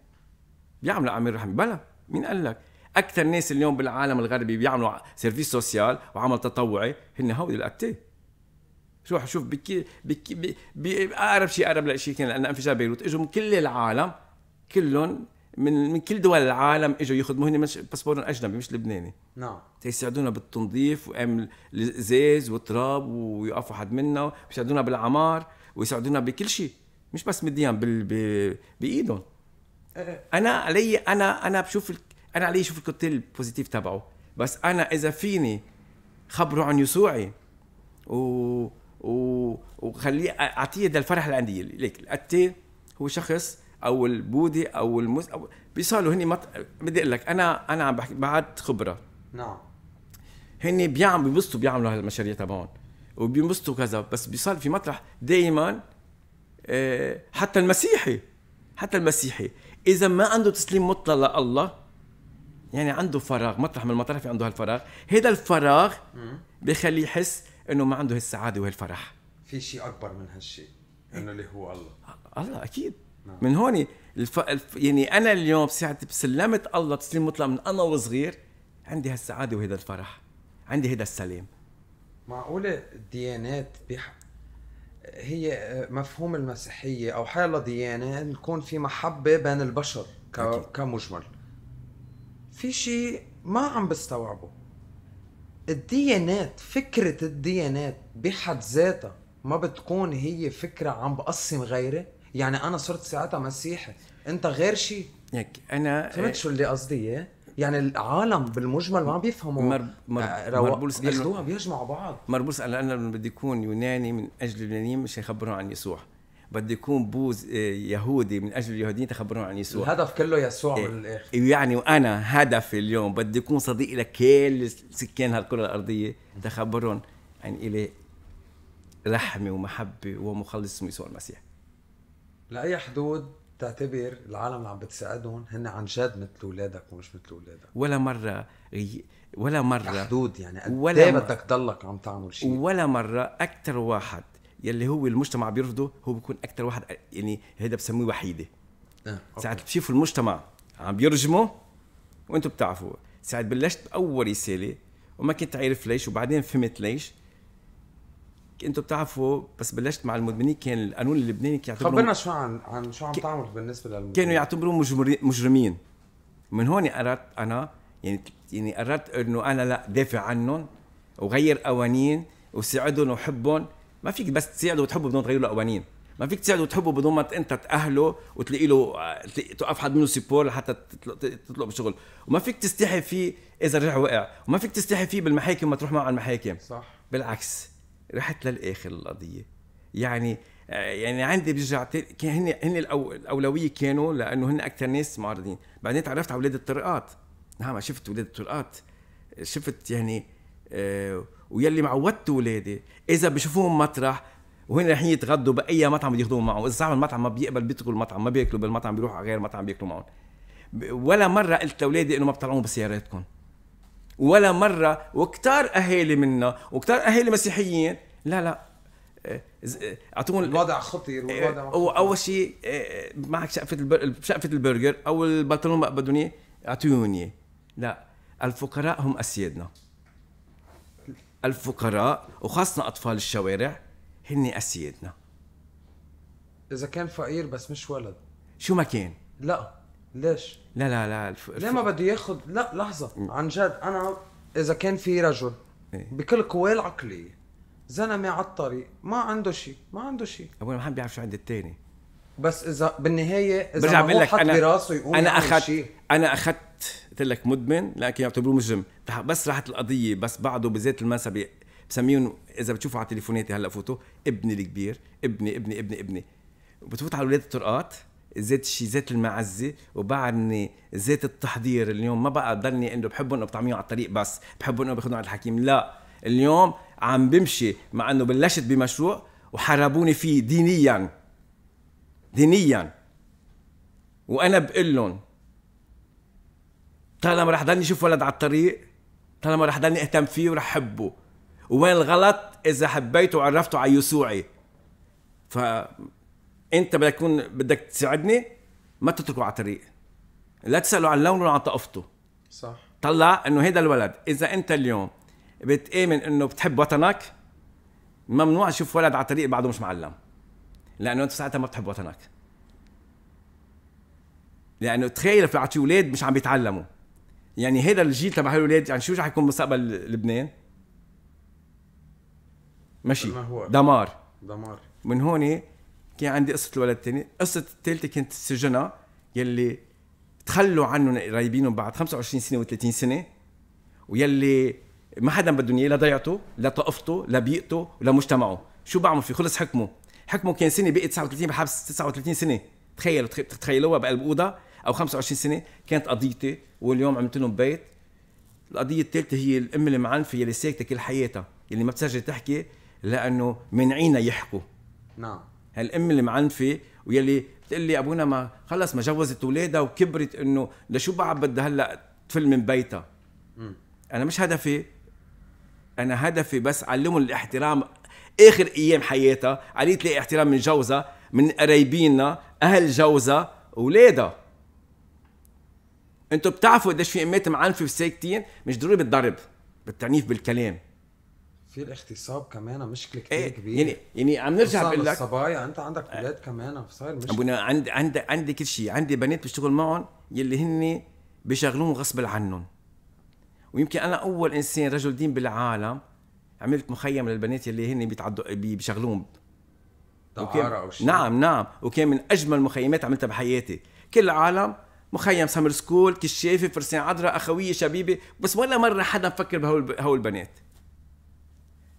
بيعملوا اعمال رحمه بلا مين قال لك؟ اكثر ناس اليوم بالعالم الغربي بيعملوا سيرفيس سوسيال وعمل تطوعي هن هودي القتال شوف شوف بكي بكي باقرب شيء اقرب لشيء كان لأنه انفجار بيروت اجوا من كل العالم كلهم من من كل دول العالم اجوا يخدموا هن باسبورهم اجنبي مش لبناني نعم تيساعدونا بالتنظيف وام الازاز والتراب ويقفوا حد منا ويساعدونا بالعمار ويساعدونا بكل شيء مش بس مديان بال... ب... بايدهم إيه، إيه. انا علي انا انا بشوف ال... انا علي شوف الكوتيل البوزيتيف تبعه بس انا اذا فيني خبره عن يسوعي و وخليه اعطيه ده الفرح اللي عندي ليك الاتي هو شخص او البودي او المز أو بيصالوا هني مط... بدي اقول لك انا انا عم بحكي بعد خبره نعم هني بيعملوا بيبسطوا بيعملوا هالمشاريع تبعهم وبينبسطوا كذا بس بيصال في مطرح دائما آه، حتى المسيحي حتى المسيحي اذا ما عنده تسليم مطلق لله يعني عنده فراغ مطرح من المطرح في عنده هالفراغ هذا الفراغ بخليه يحس انه ما عنده هالسعاده وهالفرح في شيء اكبر من هالشيء انه اللي هو الله الله اكيد نعم. من هون الف... الف... يعني انا اليوم بساعة سلمت الله تسليم مطلق من انا وصغير عندي هالسعاده وهذا الفرح عندي هذا السلام معقوله الديانات بيح... هي مفهوم المسيحيه او الله ديانه يكون في محبه بين البشر ك... كمجمل في شيء ما عم بستوعبه الديانات إيه فكرة الديانات إيه بحد ذاتها ما بتكون هي فكرة عم بقسم غيري يعني أنا صرت ساعتها مسيحي أنت غير شيء هيك أنا فهمت شو اللي قصدي إياه؟ يعني العالم بالمجمل ما بيفهموا مر... مر... آه، مربوس بيجمعوا بعض مربوس قال أنا بدي يكون يوناني من أجل اليونانيين مش يخبرهم عن يسوع بده يكون بوز آه، يهودي من اجل اليهوديين تخبرهم عن يسوع الهدف كله يسوع إيه. الاخر يعني وانا هدفي اليوم بدي اكون صديق لكل سكان هالكره الارضيه تخبرهم عن الي رحمه ومحبه ومخلص اسمه يسوع المسيح لاي حدود تعتبر العالم اللي عم بتساعدهم هن عن جد مثل اولادك ومش مثل اولادك ولا مره ولا مره حدود يعني قد ولا إيه بدك تضلك عم تعمل شيء ولا مره اكثر واحد يلي هو المجتمع بيرفضه هو بيكون اكثر واحد يعني هيدا بسميه وحيده ساعة ساعات بتشوفوا المجتمع عم بيرجمه وانتم بتعرفوا ساعات بلشت باول رساله وما كنت عارف ليش وبعدين فهمت ليش انتم بتعرفوا بس بلشت مع المدمنين كان القانون اللبناني كان خبرنا شو عن عن شو عم تعمل بالنسبه للمدمنين كانوا يعتبروا مجرمين من هون قررت انا يعني يعني قررت انه انا لا دافع عنهم وغير قوانين وساعدهم وحبهم ما فيك بس تساعده وتحبه بدون تغير له قوانين ما فيك تساعده وتحبه بدون ما انت تاهله وتلاقي له آه، توقف حد منه سيبور لحتى تطلب بشغل وما فيك تستحي فيه اذا رجع وقع وما فيك تستحي فيه بالمحاكم ما تروح معه على المحاكم صح بالعكس رحت للاخر القضيه يعني آه، يعني عندي برجع هن هن الاولويه كانوا لانه هن اكثر ناس معارضين بعدين تعرفت على اولاد الطرقات نعم شفت اولاد الطرقات شفت يعني آه ويلي معودت ولادي اذا بشوفوهم مطرح وهن رايحين يتغدوا باي مطعم بده ياخذوهم معهم اذا صاحب المطعم ما بيقبل بيتركوا المطعم ما بياكلوا بالمطعم بيروحوا على غير مطعم بياكلوا معهم ولا مره قلت لاولادي انه ما بتطلعون بسياراتكم ولا مره وكتار اهالي منا وكتار اهالي مسيحيين لا لا آه، آه، اعطوهم الوضع خطير آه، والوضع خطير. اول شيء معك شقفه البر... شقفه البرجر او البنطلون ما بدهم اعطوني لا الفقراء هم اسيادنا الفقراء وخاصة أطفال الشوارع هن أسيادنا إذا كان فقير بس مش ولد شو ما كان لا ليش؟ لا لا لا الف... ليه ما بده ياخذ لا لحظة عن جد أنا إذا كان في رجل إيه. بكل قواه العقلية زلمة على الطريق ما عنده شيء ما عنده شيء أبوي ما حد بيعرف شو عند الثاني بس إذا بالنهاية إذا برجع بقول لك أنا براسه يقوم أنا أخذت أنا أخذت قلت لك مدمن لكن يعتبروه مجرم بس راحت القضيه بس بعده بذات المنسى بسميهم اذا بتشوفوا على تليفوناتي هلا فوتوا ابني الكبير ابني ابني ابني ابني بتفوت على اولاد الطرقات زيت الشيء زيت المعزه وبعدني زيت التحضير اليوم ما بقى ضلني انه بحبهم انه بطعميهم على الطريق بس بحبهم انه باخذهم على الحكيم لا اليوم عم بمشي مع انه بلشت بمشروع وحاربوني فيه دينيا دينيا وانا بقول لهم طالما رح ضلني اشوف ولد على الطريق طالما رح ضلني اهتم فيه ورح حبه وين الغلط اذا حبيته وعرفته على يسوعي ف انت بدك تكون بدك تساعدني ما تتركه على الطريق لا تساله عن لونه ولا عن طقفته صح طلع انه هيدا الولد اذا انت اليوم بتامن انه بتحب وطنك ممنوع تشوف ولد على الطريق بعده مش معلم لانه انت ساعتها ما بتحب وطنك لانه تخيل في اولاد مش عم بيتعلموا يعني هذا الجيل تبع هالولاد يعني شو رح يكون مستقبل لبنان؟ ماشي دمار دمار من هون كان عندي قصه الولد الثاني قصه الثالثه كانت سجنة يلي تخلوا عنهم قرايبينهم بعد 25 سنه و30 سنه ويلي ما حدا بدهم اياه لا ضيعته لا طقفته لا بيئته ولا مجتمعه شو بعمل فيه خلص حكمه حكمه كان سنه بقي 39 بحبس 39 سنه تخيلوا تخيلوها بقلب اوضه او 25 سنه كانت قضيتي واليوم عملت لهم بيت القضيه الثالثه هي الام المعنفه يلي ساكته كل حياتها يلي ما بتسجل تحكي لانه منعينا يحكوا نعم هالام المعنفه ويلي بتقول لي ابونا ما خلص ما جوزت اولادها وكبرت انه لشو بعد بدها هلا تفل من بيتها م. انا مش هدفي انا هدفي بس علمهم الاحترام اخر ايام حياتها عليه تلاقي احترام من جوزها من قرايبينا اهل جوزها اولادها انتوا بتعرفوا قديش في امات معنفه وساكتين مش ضروري بالضرب بالتعنيف بالكلام في الاغتصاب كمان مشكله كثير ايه كبيره يعني يعني عم نرجع بقول لك الصبايا انت عندك آه. اولاد اه كمان صاير مشكله ابونا عندي عندي عندي كل شيء عندي بنات بشتغل معهم يلي هن بيشغلوهم غصب عنهم ويمكن انا اول انسان رجل دين بالعالم عملت مخيم للبنات يلي هن بيتعدوا بيشغلوهم وكان... او شيء نعم نعم وكان من اجمل المخيمات عملتها بحياتي كل العالم مخيم سمر سكول كشافي فرسان عذراء اخويه شبيبه بس ولا مره حدا مفكر بهول هول البنات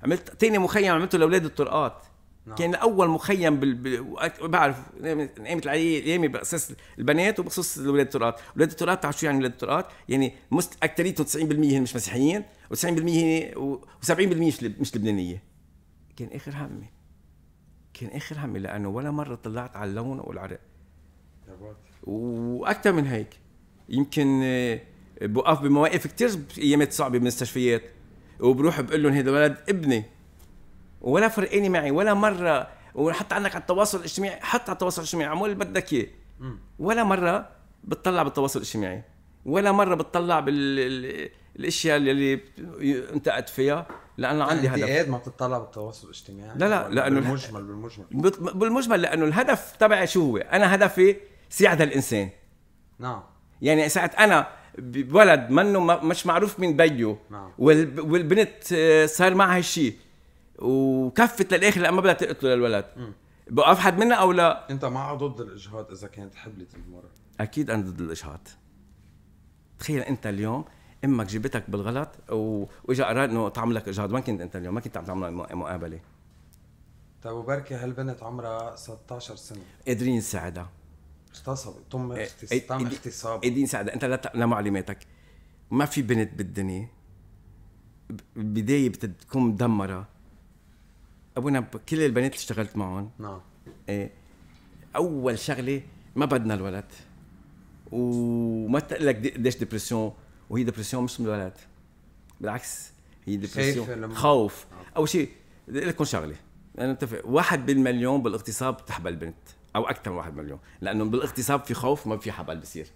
عملت تاني مخيم عملته لاولاد الطرقات نعم. كان اول مخيم بال... ب... بعرف نعمه العلي باساس البنات وبخصوص اولاد الطرقات، اولاد الطرقات بتعرف شو يعني اولاد الطرقات؟ يعني مست اكثريتهم 90% هن مش مسيحيين و90% و70% مش لب... مش لبنانيه. كان اخر همي كان اخر همي لانه ولا مره طلعت على اللون او العرق. واكثر من هيك يمكن آه، بوقف بمواقف كثير ايامات صعبه بالمستشفيات وبروح بقول لهم هذا الولد ابني ولا فرقاني معي ولا مره وحتى عندك على التواصل الاجتماعي حتى على التواصل الاجتماعي اعمل اللي بدك اياه ولا مره بتطلع بالتواصل الاجتماعي ولا مره بتطلع بالاشياء اللي انتقدت فيها لانه عندي يعني هدف انت ما بتطلع بالتواصل الاجتماعي لا لا لانه بالمجمل بالمجمل بالمجمل لانه الهدف تبعي شو هو انا هدفي سعه الانسان نعم يعني ساعة انا بولد منه مش معروف من بيو نعم. والبنت آه، صار معها شيء وكفت للاخر لما بدها تقتل الولد بوقف حد منا او لا انت مع ضد الاجهاض اذا كانت حبلت المراه اكيد انا ضد الاجهاض تخيل انت اليوم امك جبتك بالغلط واجا قرار انه تعمل لك اجهاض وين كنت انت اليوم ما كنت عم تعمل مقابله طيب وبركي هالبنت عمرها 16 سنه قادرين نساعدها اغتصبت تم اغتصاب إيه، تم اغتصاب إيه، ايدين سعد انت لا تقنع معلوماتك ما في بنت بالدنيا بدايه بتكون مدمره ابونا كل البنات اللي اشتغلت معهم نعم ايه اول شغله ما بدنا الولد وما تقول لك قديش ديبرسيون وهي ديبرسيون مش من الولد بالعكس هي ديبرسيون خوف اول شيء بدي لكم شغله انا اتفق واحد بالمليون بالاغتصاب بتحبل البنت او اكثر من 1 مليون لانه بالاغتصاب في خوف ما في حبل بصير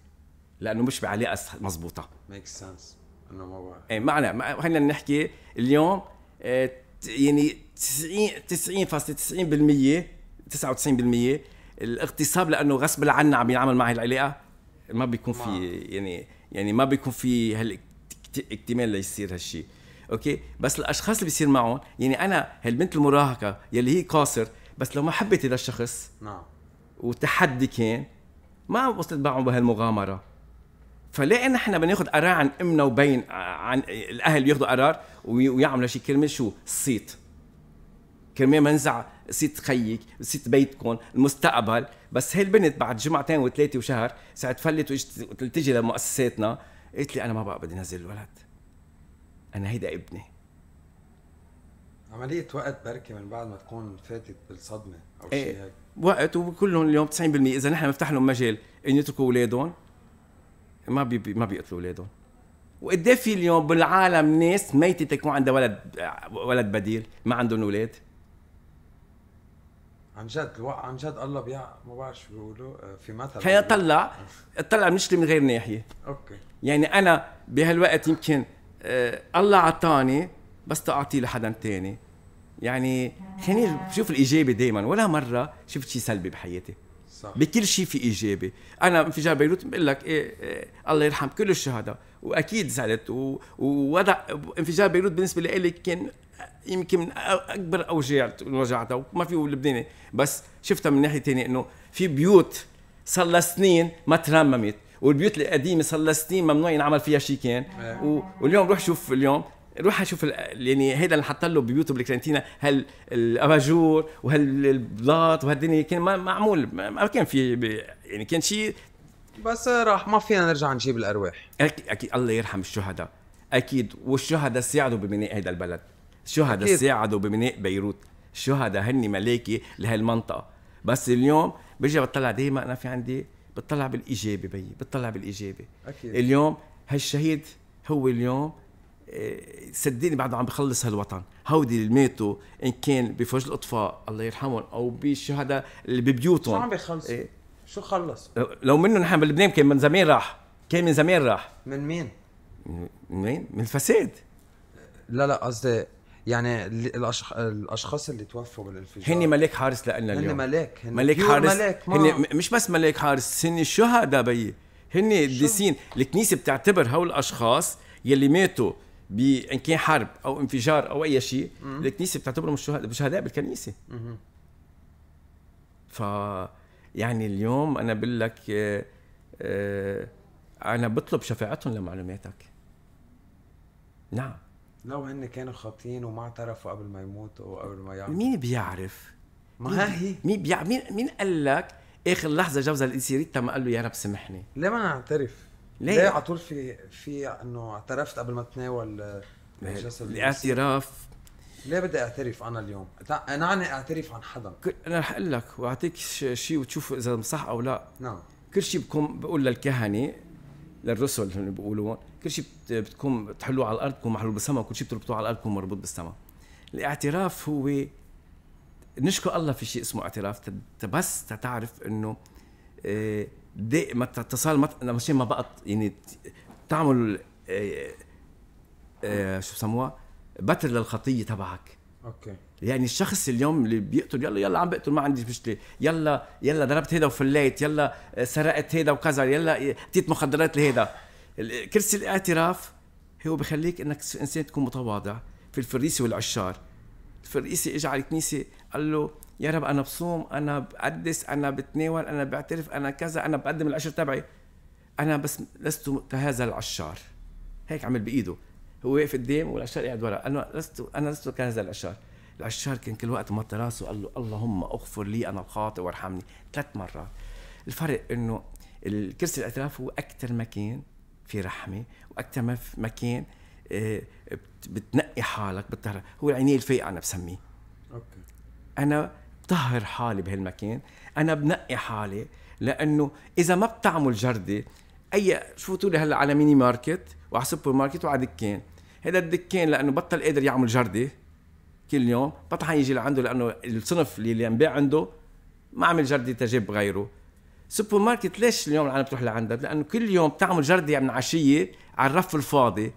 لانه مش بعلاقه مزبوطه ميك سنس انه ما بعرف اي معنى خلينا نحكي اليوم آه، يعني 90 90.90% 99% الاغتصاب لانه غصب عنا عم ينعمل هي العلاقه ما بيكون في يعني يعني ما بيكون في هالاكتمال ليصير هالشيء اوكي بس الاشخاص اللي بيصير معهم يعني انا هالبنت المراهقه يلي هي قاصر بس لو ما حبيت هذا الشخص نعم وتحدي كان ما وصلت معهم بهالمغامره فليه نحن بناخذ قرار عن امنا وبين عن الاهل ياخذوا قرار ويعملوا شيء كرمال شو؟ الصيت كرمال ما نزع صيت خيك صيت بيتكم المستقبل بس هي البنت بعد جمعتين وثلاثه وشهر ساعه فلت وتلتجي لمؤسساتنا قالت لي انا ما بقى بدي انزل الولد انا هيدا ابني عملية وقت بركي من بعد ما تكون فاتت بالصدمة أو شيء ايه. هيك وقت وكلهم اليوم 90% اذا نحن بنفتح لهم مجال ان يتركوا اولادهم ما بي ما بيقتلوا اولادهم وقد إيه في اليوم بالعالم ناس ميتة تكون عندها ولد ولد بديل ما عندهم اولاد عن جد عن جد الله بيع ما بعرف شو بيقولوا آه، في مثل خلينا نطلع اطلع بنشتري من غير ناحيه اوكي يعني انا بهالوقت يمكن آه، الله عطاني بس تعطيه لحدا تاني يعني خليني بشوف الايجابي دائما ولا مره شفت شيء سلبي بحياتي صح. بكل شيء في ايجابي انا انفجار بيروت بقول لك إيه, إيه الله يرحم كل الشهداء واكيد زعلت ووضع انفجار بيروت بالنسبه لي كان يمكن من اكبر اوجاع وجعتها وما في لبناني بس شفتها من ناحيه ثانيه انه في بيوت صار لها سنين ما ترممت والبيوت القديمه صار لها سنين ممنوع ينعمل فيها شيء كان إيه. و... واليوم روح شوف اليوم روح اشوف يعني هيدا اللي حط له بيوتو بالكرنتينا هال الاباجور وهالبلاط وهالدنيا كان معمول ما كان في يعني كان شيء بس راح ما فينا نرجع نجيب الارواح اكيد, أكيد الله يرحم الشهداء اكيد والشهداء ساعدوا ببناء هيدا البلد الشهداء ساعدوا ببناء بيروت الشهداء هن ملاكي لهالمنطقه بس اليوم برجع بطلع دائما انا في عندي بطلع بالايجابي بيي بطلع بالايجابي اكيد اليوم هالشهيد هو اليوم إيه، صدقني بعده عم بخلص هالوطن هودي اللي ماتوا ان كان بفوج الاطفاء الله يرحمهم او بالشهداء اللي ببيوتهم شو عم بيخلصوا؟ إيه شو خلص؟ لو منه نحن بلبنان كان من زمان راح كان من زمان راح من مين؟ من مين؟ من الفساد لا لا قصدي يعني الأشخ... الاشخاص اللي توفوا بالانفجار هن ملاك حارس لنا اليوم هن ملاك هن ملاك حارس ملاك ما. هن مش بس ملاك حارس هن شهداء بيي هن الديسين الكنيسه بتعتبر هول الاشخاص يلي ماتوا بان كان حرب او انفجار او اي شيء الكنيسه بتعتبرهم شهداء بالكنيسه ف يعني اليوم انا بقول لك آه، آه، انا بطلب شفاعتهم لمعلوماتك نعم لو هن كانوا خاطئين وما اعترفوا قبل ما يموتوا قبل ما يعرفوا مين بيعرف؟ ما هي مين بيعرف مين مين قال لك اخر لحظه جوزها الانسيريتا ما قال له يا رب سامحني ليه ما نعترف؟ ليه؟ ليه على طول في في انه اعترفت قبل ما جسد الاعتراف ليه بدي اعترف انا اليوم؟ انا اعترف عن حدا انا رح اقول لك واعطيك شيء وتشوف اذا صح او لا نعم كل شيء بكون بقول للكهنه للرسل اللي بيقولون كل شيء بتكون بتحلوه على الارض بكون محلول بالسماء وكل شيء بتربطوه على الارض بكون مربوط بالسماء الاعتراف هو نشكر الله في شيء اسمه اعتراف بس تتعرف انه آه، دق ما تتصل ما لما ما بقى يعني تعمل آه، آه، شو بسموها بتر للخطيه تبعك اوكي يعني الشخص اليوم اللي بيقتل يلا يلا عم بقتل ما عندي مشكله يلا يلا ضربت هيدا وفليت يلا آه، سرقت هيدا وكذا يلا اعطيت مخدرات لهيدا كرسي الاعتراف هو بخليك انك انسان تكون متواضع في الفريسي والعشار الفريسي اجى على الكنيسه قال له يا رب انا بصوم انا بقدس انا بتناول انا بعترف انا كذا انا بقدم العشر تبعي انا بس لست كهذا العشار هيك عمل بايده هو واقف قدام والعشار قاعد ورا انا لست انا لست كهذا العشار العشار كان كل وقت مط راسه قال له اللهم اغفر لي انا الخاطئ وارحمني ثلاث مرات الفرق انه الكرسي الاعتراف هو اكثر مكان في رحمه واكثر مكان آه، بتنقي حالك بتطهر هو العينيه الفيقه انا بسميه اوكي انا بطهر حالي بهالمكان انا بنقي حالي لانه اذا ما بتعمل جرده اي شو تقولي هلا على ميني ماركت وعلى سوبر ماركت وعلى دكان هذا الدكان لانه بطل قادر يعمل جرده كل يوم بطل يجي لعنده لانه الصنف اللي اللي انباع عنده ما عمل جرده تجيب غيره سوبر ماركت ليش اليوم العالم بتروح لعندها لانه كل يوم بتعمل جرده من عشيه على الرف الفاضي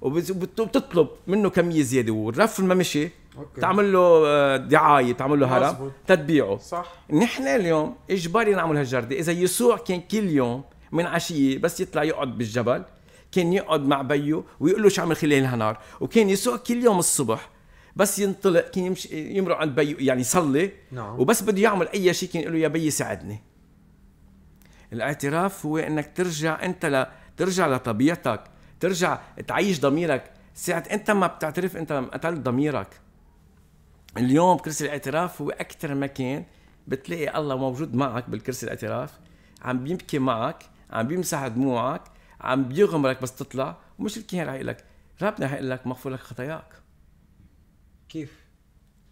وبتطلب منه كميه زياده والرف ما مشي أوكي. تعمل له آه، دعايه تعمل له هرم تتبيعه صح نحن اليوم اجباري نعمل هالجرده اذا يسوع كان كل يوم من عشيه بس يطلع يقعد بالجبل كان يقعد مع بيو ويقول له شو عمل خلال النهار وكان يسوع كل يوم الصبح بس ينطلق كان يمشي يمرق عند بيو يعني يصلي نعم. وبس بده يعمل اي شيء كان يقول له يا بيي ساعدني الاعتراف هو انك ترجع انت ل... ترجع لطبيعتك ترجع تعيش ضميرك ساعة انت ما بتعترف انت قتلت ضميرك اليوم كرسي الاعتراف هو اكثر مكان بتلاقي الله موجود معك بالكرسي الاعتراف عم بيبكي معك عم بيمسح دموعك عم بيغمرك بس تطلع ومش الكاهن رح يقول لك ربنا رح يقول لك مغفور لك خطاياك كيف؟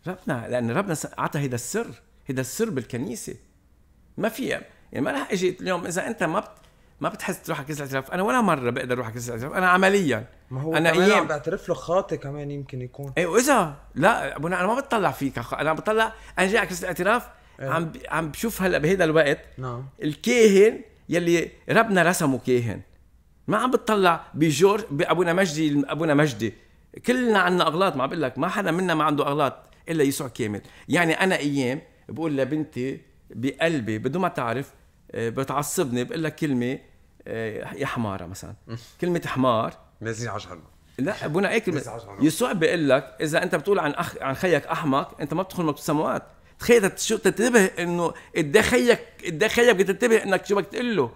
ربنا لان ربنا اعطى هيدا السر هيدا السر بالكنيسه ما في يعني ما رح اجي اليوم اذا انت ما بت... ما بتحس تروح على كاس الاعتراف انا ولا مره بقدر اروح على كاس الاعتراف انا عمليا ما هو انا كمان عم بعترف له خاطي كمان يمكن يكون ايه واذا لا ابونا انا ما بتطلع فيك انا بطلع انا جاي على كاس الاعتراف إيه. عم عم بشوف هلا بهيدا الوقت نعم الكاهن يلي ربنا رسمه كاهن ما عم بتطلع بجورج بابونا مجدي ابونا مجدي كلنا عنا اغلاط ما عم بقول لك ما حدا منا ما عنده اغلاط الا يسوع كامل يعني انا ايام بقول لبنتي بقلبي بدون ما تعرف آه، بتعصبني بقول لك كلمه آه، يا حماره مثلا كلمه حمار لازم عجهرنا لا ابونا هيك يسوع بيقول لك اذا انت بتقول عن اخ عن خيك احمق انت ما بتدخل مكتب السماوات تخيل شو تنتبه انه قد خيك قد خيك بدك تنتبه انك شو بدك تقول له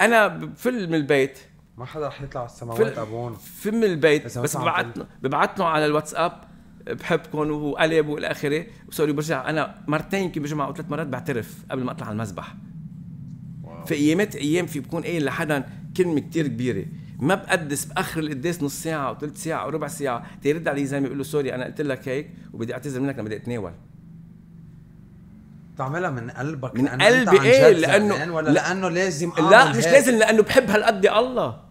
انا بفل من البيت ما حدا رح يطلع على السماوات ابونا فل من البيت بس ببعت ببعت له على الواتساب بحبكم وقلب والى اخره وسوري برجع انا مرتين يمكن بجمع او ثلاث مرات بعترف قبل ما اطلع على المذبح في ايامات ايام في بكون قايل لحدا كلمه كتير كبيره ما بقدس باخر القداس نص ساعه او ثلث ساعه او ربع ساعه تيرد علي زلمه بيقول له سوري انا قلت لك هيك وبدي اعتذر منك لما بدي اتناول بتعملها من قلبك من قلبي ايه لانه يعني ولا لانه لازم آه، لا مش هيك. لازم لانه بحب هالقد الله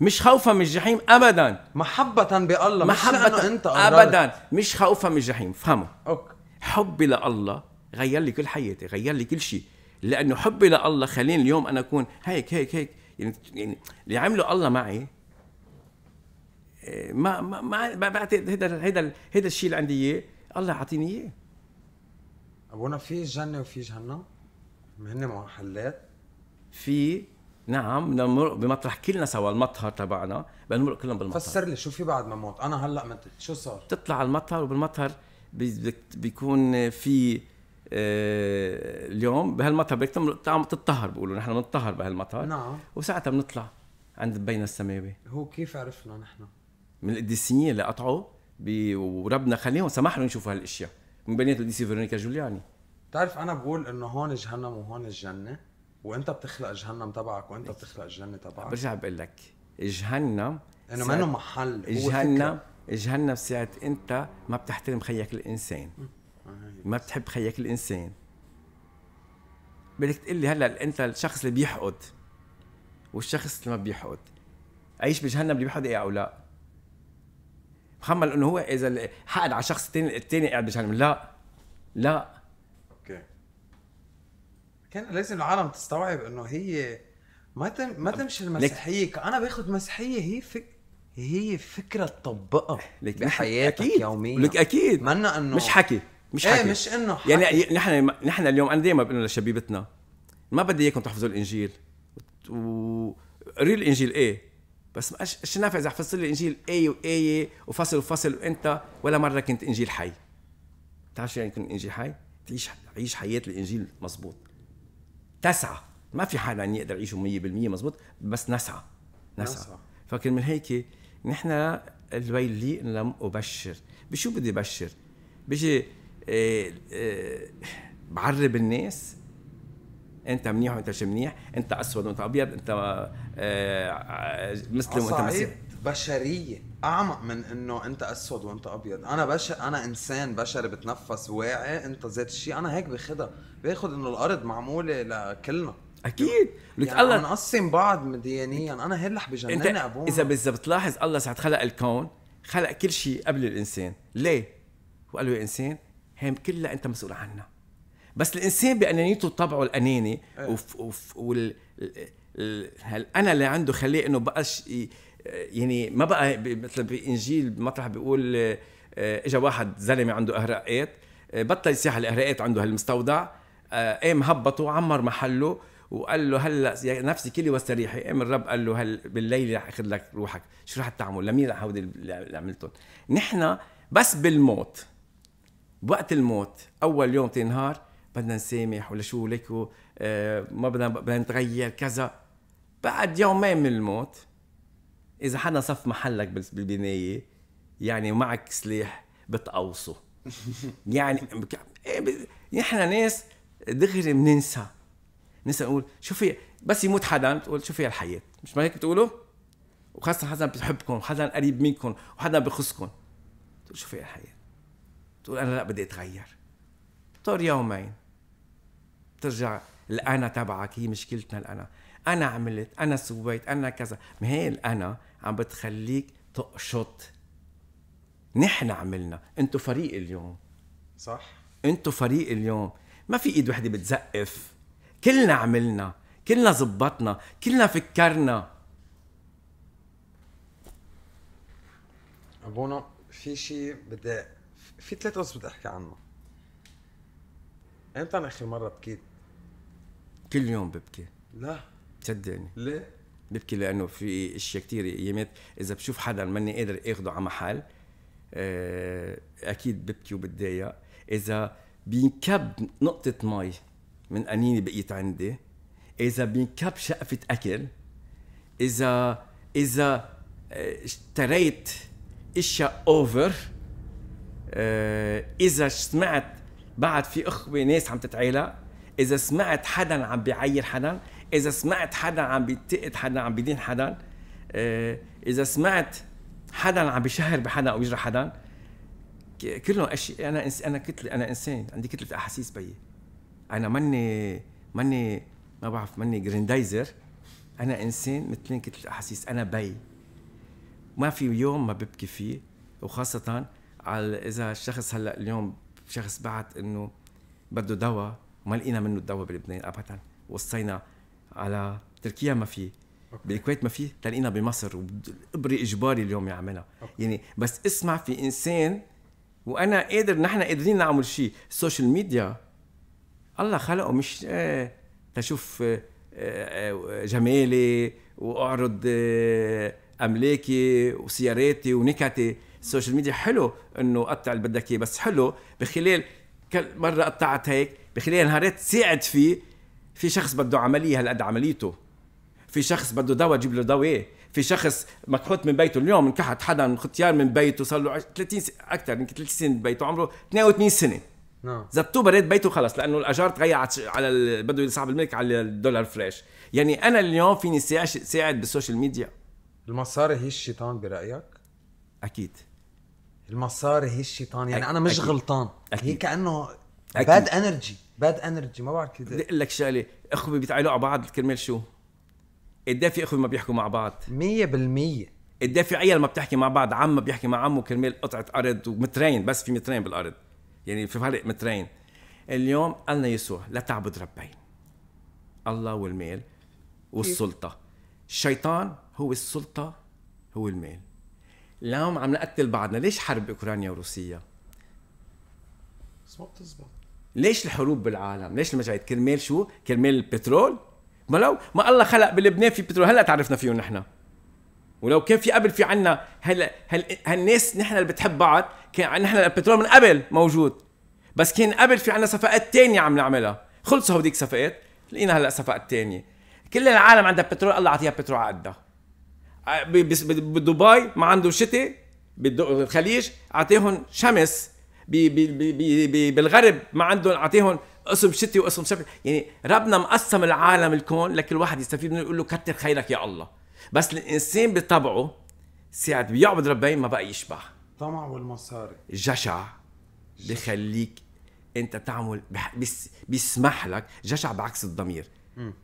مش خوفا من الجحيم ابدا محبة بالله محبة مش انت قررت. ابدا مش خوفا من الجحيم فهمه اوكي حبي لله غير لي كل حياتي غير لي كل شيء لانه حبي لله خليني اليوم انا اكون هيك هيك هيك يعني يعني اللي عمله الله معي إيه، ما ما ما بعتقد هذا هذا هذا الشيء اللي عندي اياه الله عطيني اياه ابونا نعم، في جنه وفي جهنم هن محلات في نعم بدنا نمرق بمطرح كلنا سوا المطهر تبعنا بدنا نمرق كلنا بالمطهر فسر لي شو في بعد ما موت انا هلا متت شو صار؟ تطلع على المطهر وبالمطهر بيكون في آه، اليوم بهالمطر بدك تتطهر بيقولوا نحن بنتطهر بهالمطر نعم وساعتها بنطلع عند بين السماوي هو كيف عرفنا نحن؟ من القديسيين اللي قطعوا وربنا خليهم سمح لهم يشوفوا هالاشياء من بيناتهم القديسه فيرونيكا جولياني بتعرف انا بقول انه هون جهنم وهون الجنه وانت بتخلق جهنم تبعك وانت بتخلق الجنه تبعك برجع بقول لك جهنم انه ما انه محل جهنم جهنم ساعة انت ما بتحترم خيك الانسان م. ما بتحب خيك الانسان بدك تقول لي هلا انت الشخص اللي بيحقد والشخص اللي ما بيحقد عيش بجهنم اللي بيحقد ايه او لا محمل انه هو اذا حقد على شخص تاني الثاني قاعد بجهنم لا لا اوكي كان لازم العالم تستوعب انه هي ما تم ما تمشي المسيحيه انا باخذ مسيحيه هي فك هي فكره تطبقها بحياتك اكيد يوميا لك اكيد منا انه مش حكي مش إيه، حكي ايه مش انه يعني حكي. يعني نحن نحن اليوم انا إيه دائما بقول لشبيبتنا ما بدي اياكم تحفظوا الانجيل و قري الانجيل ايه بس ايش نافع اذا حفظت لي الانجيل ايه وايه وفصل وفصل وانت ولا مره كنت انجيل حي بتعرف شو يعني يكون انجيل حي؟ تعيش عيش حياه الانجيل مزبوط تسعى ما في حدا يعني يقدر يعيشه 100% مزبوط بس نسعى نسعى, نسعى. فكر من هيك نحن الويلي لم ابشر بشو بدي ابشر؟ بيجي آه، آه، بعرب الناس انت منيح وانت مش منيح انت اسود وانت ابيض انت آه، مسلم وانت مسيحي بشريه اعمق من انه انت اسود وانت ابيض انا بشر انا انسان بشري بتنفس واعي انت ذات الشيء انا هيك باخذها باخذ انه الارض معموله لكلنا اكيد لك يعني الله نقسم بعض ديانيا انا هلح بجنني ابونا اذا اذا بتلاحظ الله ساعه خلق الكون خلق كل شيء قبل الانسان ليه وقال له يا انسان هي كلها انت مسؤول عنها بس الانسان بانانيته وطبعه الاناني إيه. وف وف وال هالانا اللي عنده خليه انه بقاش يعني ما بقى مثل بانجيل مطرح بيقول آه، اجى واحد زلمه عنده اهراءات آه، بطل يسيح الاهراءات عنده هالمستودع آه، قام هبطه وعمر محله وقال له هلا يا نفسي كلي واستريحي قام الرب قال له هل بالليل رح اخذ لك روحك شو رح تعمل لمين رح اللي عملتهم نحن بس بالموت وقت الموت اول يوم تنهار بدنا نسامح ولا شو لك آه، ما بدنا بدنا نتغير كذا بعد يومين من الموت اذا حدا صف محلك بالبنايه يعني ومعك سلاح بتقوصه يعني إيه، نحن ناس دغري بننسى ننسى نقول شو في بس يموت حدا بتقول شو في الحياه مش ما هيك بتقولوا وخاصه حدا بتحبكم حدا قريب منكم وحدا بخصكم شو في الحياه تقول انا لا بدي اتغير طول يومين ترجع الانا تبعك هي مشكلتنا الانا انا عملت انا سويت انا كذا ما هي الانا عم بتخليك تقشط نحن عملنا انتوا فريق اليوم صح انتوا فريق اليوم ما في ايد وحده بتزقف كلنا عملنا كلنا زبطنا كلنا فكرنا ابونا في شيء بدي في ثلاث قصص بدي احكي عنه امتى انا اخر مره بكيت؟ كل يوم ببكي لا تصدقني ليه؟ ببكي لانه في اشياء كثير ايامات اذا بشوف حدا ماني قادر اخذه على محل آه، اكيد ببكي وبتضايق اذا بينكب نقطه مي من قنينه بقيت عندي اذا بينكب شقفه اكل اذا اذا آه، اشتريت اشياء اوفر آه، اذا سمعت بعد في اخوه ناس عم تتعالق اذا سمعت حدا عم بيعير حدا اذا سمعت حدا عم بيتقد حدا عم بيدين حدا آه، اذا سمعت حدا عم بيشهر بحدا او يجرح حدا كلهم اشياء انا إنس انا كتله انا انسان عندي كتله احاسيس بيي انا ماني ماني ما بعرف ماني جريندايزر انا انسان مثلين كتله احاسيس انا بي ما في يوم ما ببكي فيه وخاصه على اذا الشخص هلا اليوم شخص بعت انه بده دواء ما لقينا منه الدواء بلبنان ابدا وصينا على تركيا ما في بالكويت ما في تلاقينا بمصر وابري اجباري اليوم يعملها يعني بس اسمع في انسان وانا قادر نحن قادرين نعمل شيء السوشيال ميديا الله خلقه مش آه، تشوف آه، آه، جمالي واعرض املاكي وسياراتي ونكتي السوشيال ميديا حلو انه قطع اللي بدك اياه بس حلو بخلال كل مره قطعت هيك بخلال نهارات ساعد فيه في شخص بده عمليه هالقد عمليته في شخص بده دواء جيب له دواء في شخص مكحوت من بيته اليوم انكحت حدا من ختيار من بيته صار له 30 سنة اكثر يمكن 30 سنه ببيته عمره 82 سنه نعم زبطوه بريت بيته خلص لانه الاجار تغيرت على ال... بده صاحب الملك على الدولار فريش يعني انا اليوم فيني ساعد بالسوشيال ميديا المصاري هي الشيطان برايك اكيد المصاري هي الشيطان يعني انا مش أكيد. غلطان أكيد. هي كانه باد انرجي باد انرجي ما بعرف كيف بدي اقول لك شغله اخوه بيتعالوا على بعض كرمال شو؟ قد في اخوه ما بيحكوا مع بعض 100% في عيال ما بتحكي مع بعض عم بيحكي مع عمه كرمال قطعه ارض ومترين بس في مترين بالارض يعني في فرق مترين اليوم قالنا يسوع لا تعبد ربين الله والمال والسلطه الشيطان هو السلطه هو المال اليوم عم نقتل بعضنا ليش حرب اوكرانيا وروسيا ما بتزبط ليش الحروب بالعالم ليش المجاعد كرمال شو كرمال البترول ما لو ما الله خلق بلبنان في بترول هلا تعرفنا فيه نحن ولو كان في قبل في عنا هلا هل هالناس نحن اللي بتحب بعض كان نحن البترول من قبل موجود بس كان قبل في عنا صفقات تانية عم نعملها خلصوا هوديك صفقات لقينا هلا صفقات تانية كل العالم عندها بترول الله عطيها بترول عقدها آه، بدبي ما عنده شتاء بالخليج اعطيهم شمس بي بي بي بي بالغرب ما عندهم اعطيهم قسم شتي وقسم شتي يعني ربنا مقسم العالم الكون لكل واحد يستفيد منه يقول له كتر خيرك يا الله بس الانسان بطبعه ساعة بيعبد ربي ما بقى يشبع طمع والمصاري جشع بخليك انت تعمل بس بيسمح لك جشع بعكس الضمير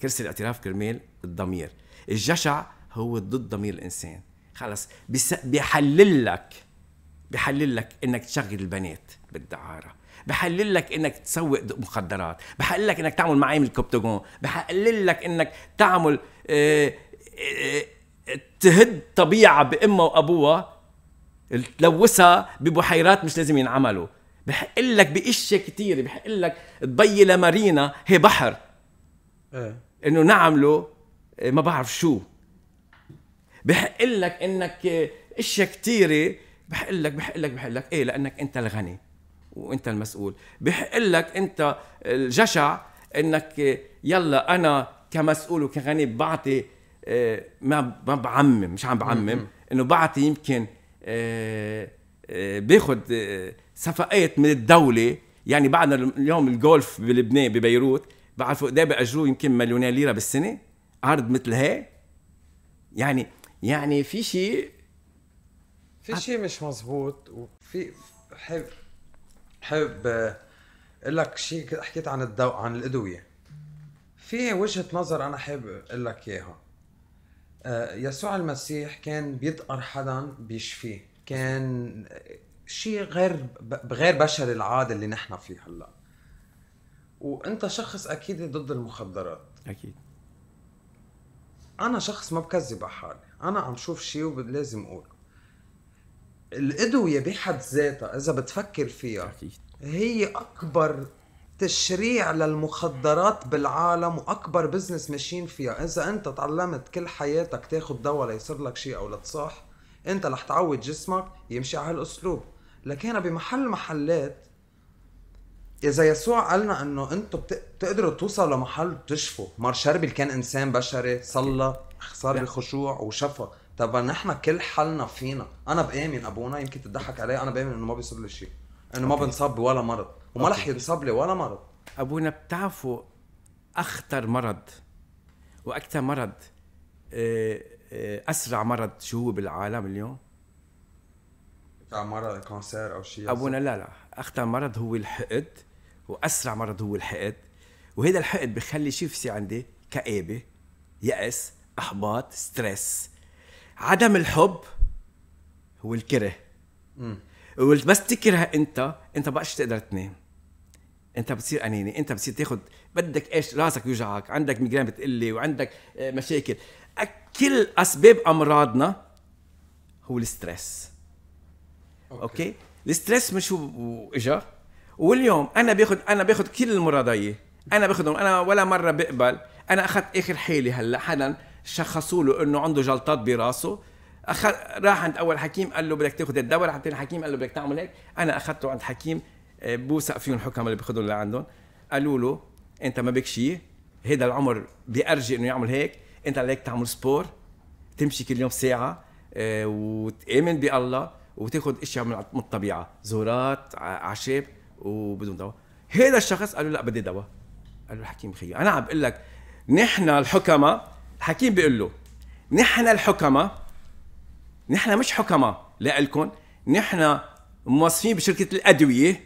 كرسي الاعتراف كرمال الضمير الجشع هو ضد ضمير الانسان خلص بيحلل لك بحلل لك انك تشغل البنات بالدعاره بحلل لك انك تسوق مخدرات بحلل لك انك تعمل معامل كوبتاجون بحلل لك انك تعمل آه، آه، آه، تهد طبيعه بامها وابوها تلوثها ببحيرات مش لازم ينعملوا بحق لك باشياء كثيره بحق لك تبي لمارينا هي بحر إيه. انه نعمله ما بعرف شو بحق لك انك اشياء كثيره بحق لك بحق لك بحق لك ايه لانك انت الغني وانت المسؤول بحق لك انت الجشع انك يلا انا كمسؤول وكغني بعطي آه، ما ما بعمم مش عم بعمم انه بعطي يمكن آه، آه، باخذ صفقات من الدوله يعني بعدنا اليوم الجولف بلبنان ببيروت بعرفوا قد ايه بأجروه يمكن مليونين ليره بالسنه عرض مثل هيك يعني يعني في شيء في شيء مش مزبوط وفي حب حب اقول آه، لك شيء حكيت عن الدواء عن الادويه في وجهه نظر انا حابب اقول لك اياها آه، يسوع المسيح كان بيدقر حدا بيشفيه كان شيء غير غير بشري العادي اللي نحن فيه هلا وانت شخص اكيد ضد المخدرات اكيد انا شخص ما بكذب على حالي انا عم شوف شيء ولازم اقوله الادويه بحد ذاتها اذا بتفكر فيها هي اكبر تشريع للمخدرات بالعالم واكبر بزنس ماشيين فيها اذا انت تعلمت كل حياتك تاخذ دواء ليصير لك شيء او لتصح انت رح تعود جسمك يمشي على هالاسلوب لكن بمحل محلات اذا يسوع قالنا انه انتم بتقدروا توصلوا لمحل تشفوا مار شربل كان انسان بشري صلى صار بخشوع وشفى طب نحن كل حالنا فينا انا بامن ابونا يمكن تضحك علي انا بامن انه ما بيصير لي شيء انه ما بنصاب بولا مرض وما رح ينصاب لي ولا مرض ابونا بتعرفوا اخطر مرض واكثر مرض آه، آه، اسرع مرض شو هو بالعالم اليوم مرض كونسير او شيء ابونا لا لا اخطر مرض هو الحقد واسرع مرض هو الحقد وهذا الحقد بخلي شو في عندي كآبة يأس احباط ستريس عدم الحب هو الكره امم بس تكره انت انت بقاش تقدر تنام انت بتصير اناني انت بتصير تاخذ بدك ايش راسك يوجعك عندك ميجرين بتقلي وعندك آه، مشاكل كل اسباب امراضنا هو الستريس اوكي الستريس مش واجا واليوم انا باخذ انا باخذ كل المرضاي انا باخذهم انا ولا مره بقبل انا اخذت اخر حيلي هلا حدا شخصوا له انه عنده جلطات براسه أخذ راح عند اول حكيم قال له بدك تاخذ الدواء راح عند الحكيم حكيم قال له بدك تعمل هيك انا اخذته عند حكيم آه، بوثق فيهم الحكم اللي اللي لعندهم قالوا له انت ما بك شيء هيدا العمر بيأرجي انه يعمل هيك انت عليك تعمل سبور تمشي كل يوم ساعه آه، وتامن بالله وتاخذ اشياء من الطبيعه زورات اعشاب وبدون دواء هذا الشخص قال له لا بدي دواء قال له الحكيم خي انا عم بقول لك نحن الحكماء الحكيم بيقول له نحن الحكماء نحن مش حكماء لإلكم نحن موظفين بشركة الأدوية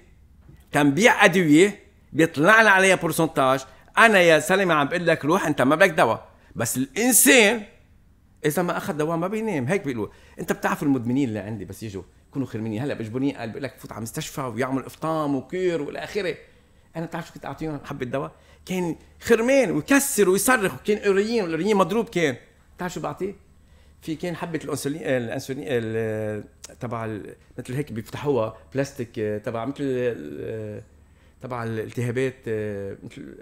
تنبيع أدوية بيطلع لنا عليها بورسنتاج أنا يا سلمى عم بقول لك روح أنت ما بدك دواء بس الإنسان اذا ما اخذ دواء ما بينام هيك بيقولوا انت بتعرف المدمنين اللي عندي بس يجوا يكونوا مني هلا بيجبرني قال بيقول لك فوت على مستشفى ويعمل افطام وكير والى اخره انا بتعرف شو كنت اعطيهم حبه دواء كان خرمان ويكسر ويصرخ وكان قريين والقريين مضروب كان بتعرف شو بعطيه في كان حبه الانسولين الانسولين تبع مثل هيك بيفتحوها بلاستيك آه، تبع مثل تبع الالتهابات آه، مثل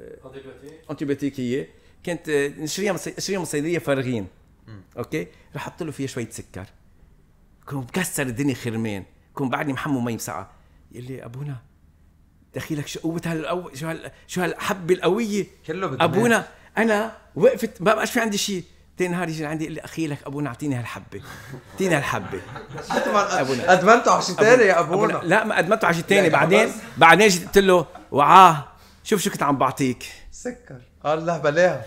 انتيبيوتيكيه كانت آه، نشريها نشريها من الصيدليه فارغين اوكي راح احط له فيها شويه سكر كون مكسر الدنيا خرمان كون بعدني محمو مي مسقعه يقول لي ابونا دخيلك شو قوه هالأو... شو هال... شو هالحبه القويه كله بدماغ. ابونا انا وقفت ما بقاش في عندي شيء تاني نهار يجي عندي يقول لي اخي لك ابونا اعطيني هالحبه اعطيني هالحبه ابونا ادمنتوا على شيء ثاني يا ابونا. أبونا. لا ما ادمنتوا على شيء ثاني بعدين بعدين جيت قلت له وعاه شوف شو كنت عم بعطيك سكر الله بلاها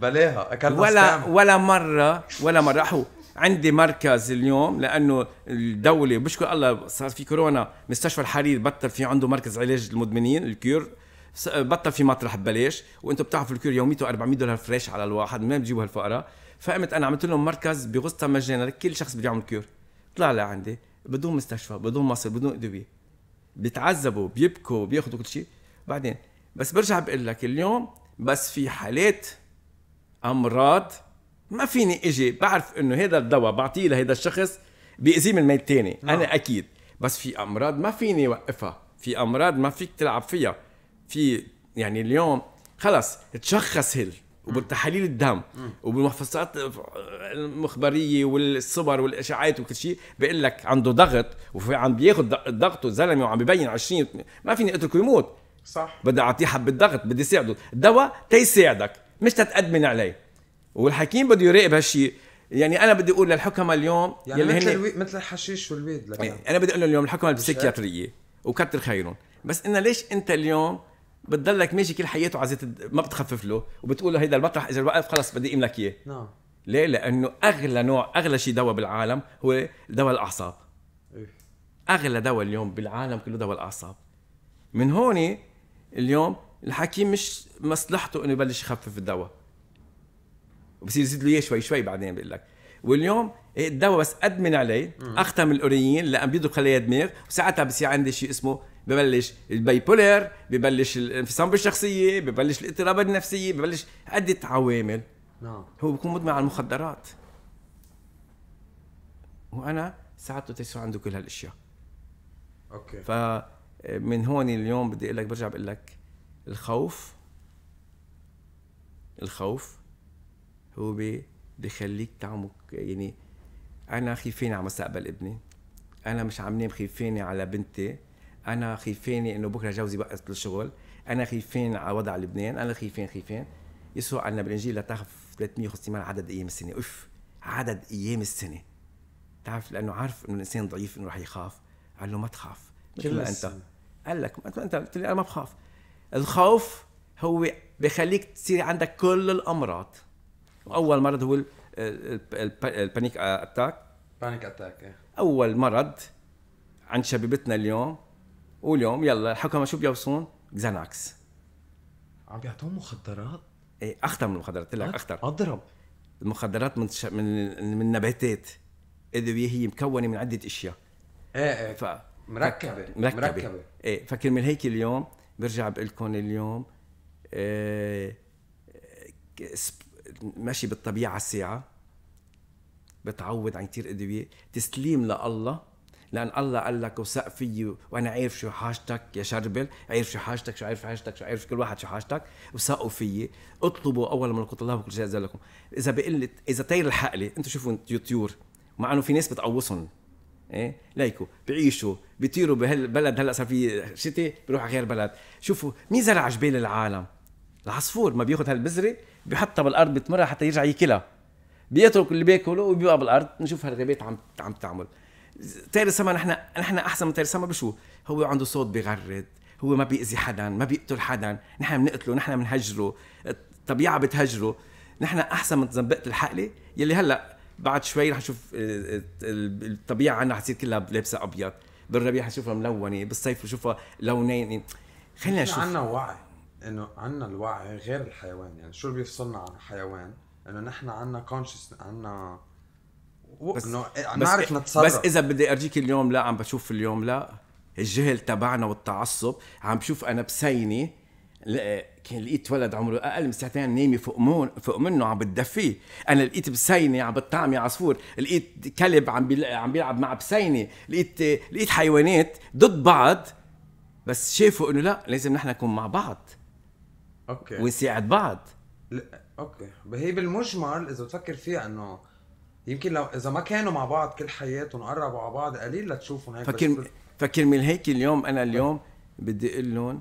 بلاها اكلنا ولا استعمل. ولا مره ولا مره احو عندي مركز اليوم لانه الدوله بشكر الله صار في كورونا مستشفى الحرير بطل في عنده مركز علاج المدمنين الكيور بطل في مطرح ببلاش وانتم بتعرفوا الكيور يوميته 400 دولار فريش على الواحد ما بتجيبوا هالفقراء فقمت انا عملت لهم مركز بغسطة مجانا لكل شخص بده يعمل كيور طلع لعندي بدون مستشفى بدون مصر بدون ادويه بيتعذبوا بيبكوا بياخذوا كل شيء بعدين بس برجع بقول لك اليوم بس في حالات امراض ما فيني اجي بعرف انه هذا الدواء بعطيه لهذا الشخص بيأذيه من الميت لا. نعم. انا اكيد بس في امراض ما فيني وقفها في امراض ما فيك تلعب فيها في يعني اليوم خلص تشخص هل وبالتحاليل الدم وبالمحفظات المخبريه والصور والاشاعات وكل شيء بقول لك عنده ضغط وعم بياخذ ضغطه زلمه وعم ببين 20 ما فيني اتركه يموت صح بدي اعطيه حبه ضغط بدي ساعده الدواء تيساعدك مش تتأدمن عليه والحكيم بده يراقب هالشيء يعني انا بدي اقول للحكماء اليوم يعني يلي مثل هن... الوي... مثل الحشيش والبيض لك إيه، انا بدي اقول لهم اليوم الحكماء البسيكياتريه وكتر خيرهم بس انه ليش انت اليوم بتضلك ماشي كل حياته عزيت ما بتخفف له وبتقول له هيدا المطرح اذا وقف خلص بدي اقيم لك اياه نعم ليه؟ لانه اغلى نوع اغلى شيء دواء بالعالم هو دواء الاعصاب إيه. اغلى دواء اليوم بالعالم كله دواء الاعصاب من هون اليوم الحكيم مش مصلحته انه يبلش يخفف الدواء وبصير يزيد له اياه شوي شوي بعدين بقول لك واليوم إيه، الدواء بس ادمن عليه اختم الاوريين لان بيدوا خلايا دماغ وساعتها بصير عندي شيء اسمه ببلش بولير ببلش الانفصام بالشخصيه ببلش الاضطرابات النفسيه ببلش عده عوامل نعم هو بيكون مدمن على المخدرات وانا ساعته تيسو عنده كل هالاشياء اوكي فمن هون اليوم بدي اقول لك برجع بقول لك الخوف الخوف هو بخليك تعمق يعني انا خيفاني على مستقبل ابني انا مش عم نام خيفيني على بنتي انا خيفيني انه بكره جوزي بقت الشغل انا خيفان على وضع لبنان انا خيفان خيفان يسوع قالنا بالانجيل لا تخف 350 عدد ايام السنه اوف عدد ايام السنه تعرف لانه عارف انه الانسان ضعيف انه رح يخاف قال له ما تخاف مثل ما انت قال لك انت قلت لي انا ما بخاف الخوف هو بخليك تصير عندك كل الامراض اول مرض هو البانيك اتاك بانيك اتاك اول مرض عند شبيبتنا اليوم واليوم يلا الحكم شو بيوصون؟ زاناكس عم بيعطوهم مخدرات؟ ايه اخطر من المخدرات لك اخطر اضرب المخدرات من ش... من من النباتات ادويه هي مكونه من عده اشياء ايه ايه ف... مركبه مركبه, مركبة. ايه فكر من هيك اليوم برجع بقول لكم اليوم آه، ماشي بالطبيعه ساعه بتعوض عن كثير ادويه تسليم لله لان الله قال لك وثق فيي وانا عارف شو حاجتك يا شربل عارف شو حاجتك شو عارف حاجتك شو عارف كل واحد شو حاجتك وثقوا فيي اطلبوا اول ملكوت الله وكل شيء لكم اذا بقول اذا طير الحقله انتم شوفوا يطير مع انه في ناس بتقوصهم ايه ليكو بيعيشوا بيطيروا بهالبلد هلا صار في شتي بيروح على غير بلد شوفوا مين زرع جبال العالم العصفور ما بياخذ هالبذره بحطها بالارض بتمرها حتى يرجع ياكلها بيترك اللي بياكله وبيبقى بالارض نشوف هالغابات عم عم تعمل طير السما نحن نحن احسن من طير السما بشو هو عنده صوت بغرد هو ما بيأذي حدا ما بيقتل حدا نحن بنقتله نحن بنهجره الطبيعه بتهجره نحن احسن من زنبقه الحقله يلي هلا بعد شوي رح نشوف آه، آه، الطبيعه عندنا حتصير كلها لابسه ابيض بالربيع نشوفها ملونه بالصيف بشوفها لونين خلينا نشوف عندنا وعي انه عندنا الوعي غير الحيوان يعني شو بيفصلنا عن الحيوان انه نحن عندنا كونشس عندنا بس انه نعرف نتصرف بس اذا بدي ارجيك اليوم لا عم بشوف اليوم لا الجهل تبعنا والتعصب عم بشوف انا بسيني كان لقيت ولد عمره اقل من ساعتين نايمه فوق مون فوق منه عم بتدفيه انا لقيت بسينه عم بتطعمي عصفور لقيت كلب عم عم بيلعب مع بسينه لقيت لقيت حيوانات ضد بعض بس شافوا انه لا لازم نحن نكون مع بعض اوكي ونساعد بعض ل... اوكي هي بالمجمل اذا بتفكر فيها انه يمكن لو اذا ما كانوا مع بعض كل حياتهم قربوا على بعض قليل لتشوفهم هيك فكر بس... فكر من هيك اليوم انا اليوم طيب. بدي اقول لهم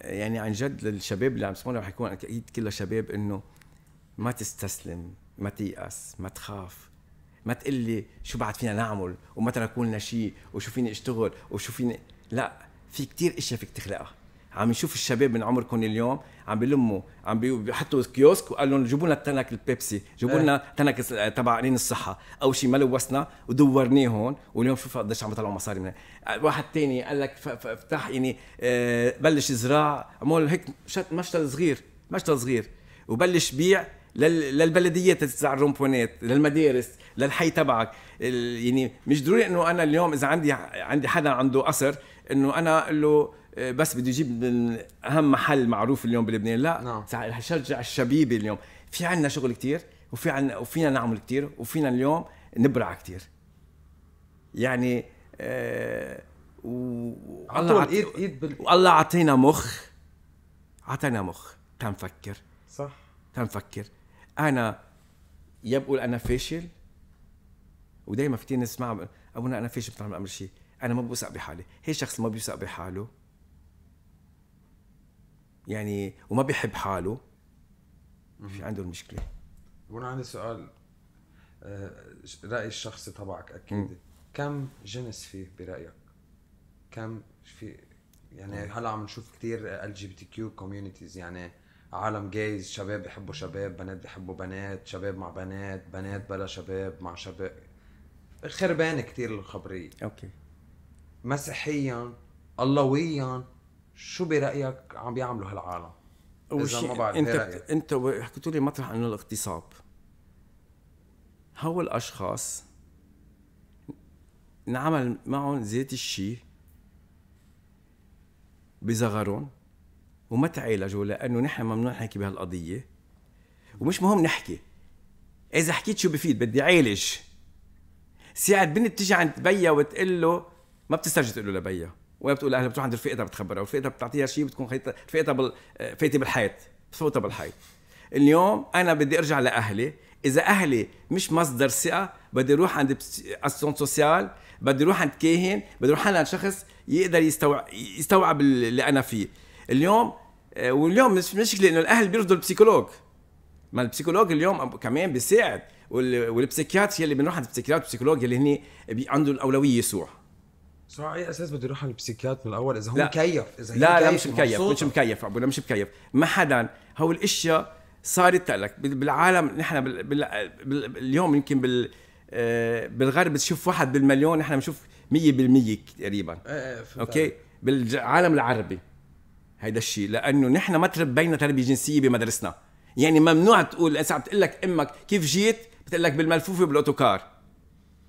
يعني عن جد للشباب اللي عم يسمعونا رح يكون اكيد كله شباب انه ما تستسلم ما تيأس ما تخاف ما تقول لي شو بعد فينا نعمل وما تركوا لنا شيء وشو فيني اشتغل وشو فيني لا في كتير اشياء فيك تخلقها عم نشوف الشباب من عمركم اليوم عم بيلموا عم بيحطوا كيوسك وقال لهم جيبوا لنا تنك البيبسي جيبوا إيه. لنا تنك تبع قرين الصحه اول شيء ما لوسنا ودورناه هون واليوم شوف قديش عم بيطلعوا مصاري منها واحد تاني قال لك افتح يعني آه بلش زراع عمول هيك مشتل صغير مشتل صغير وبلش بيع للبلديات تتزع الرومبونات للمدارس للحي تبعك يعني مش ضروري انه انا اليوم اذا عندي عندي حدا عنده قصر انه انا اقول له آه، بس بده يجيب من اهم محل معروف اليوم بلبنان لا نعم. رح يشجع الشبيبه اليوم في عندنا شغل كتير وفي عنا وفينا نعمل كتير وفينا اليوم نبرع كتير يعني آه و... الله عط... إيد بال... الله عطينا مخ عطينا مخ تنفكر صح تنفكر انا يا بقول انا فاشل ودائما في كثير نسمع ابونا انا فاشل بتعمل امر شيء انا ما بوثق بحالي هي شخص ما بيوثق بحاله يعني وما بيحب حاله في عنده المشكله وانا عندي سؤال آه، رايي الشخصي تبعك اكيد كم جنس فيه برايك كم في يعني هلا عم نشوف كثير ال جي بي تي كيو كوميونيتيز يعني عالم جايز شباب بحبوا شباب بنات بحبوا بنات شباب مع بنات بنات بلا شباب مع شباب خربانه كثير الخبريه اوكي مسيحيا اللهويا شو برايك عم بيعملوا هالعالم؟ اول شيء ما بعرف انت إيه انت حكيت لي مطرح انه الاغتصاب هو الاشخاص انعمل معهم زيت الشيء بزغرون وما تعالجوا لانه نحن ممنوع نحكي بهالقضيه ومش مهم نحكي اذا حكيت شو بفيد بدي عالج ساعة بنت تيجي عند بيا وتقول له ما بتسترجي تقول له لبيا وين بتقول لاهلها بتروح عند رفيقتها بتخبرها والفئده بتعطيها شيء بتكون خيطة الفئده بال... فايته بالحيط بتفوتها بالحيط اليوم انا بدي ارجع لاهلي اذا اهلي مش مصدر ثقه بدي اروح عند اسون سوسيال بدي اروح عند كاهن بدي اروح عند شخص يقدر يستوعب يستوعب اللي انا فيه اليوم آه، واليوم مش مشكله انه الاهل بيرفضوا البسيكولوج ما البسيكولوج اليوم كمان بيساعد والبسيكياتر يلي بنروح عند البسيكياتر والبسيكولوج يلي هن عنده الاولويه يسوع سو على اي اساس بده يروح على البسيكيات من الاول اذا هو لا. مكيف اذا لا لا مش مكيف مش مكيف ابو مش مكيف ما حدا هو الاشياء صارت لك بالعالم نحن بال... بال... بال... اليوم يمكن بال آه، بالغرب تشوف واحد بالمليون نحن بنشوف 100% تقريبا ايه, إيه، اوكي بالعالم العربي هيدا الشيء لانه نحن ما تربينا تربيه جنسيه بمدرستنا يعني ممنوع تقول ساعه بتقول لك امك كيف جيت بتقول لك بالملفوفه بالاوتوكار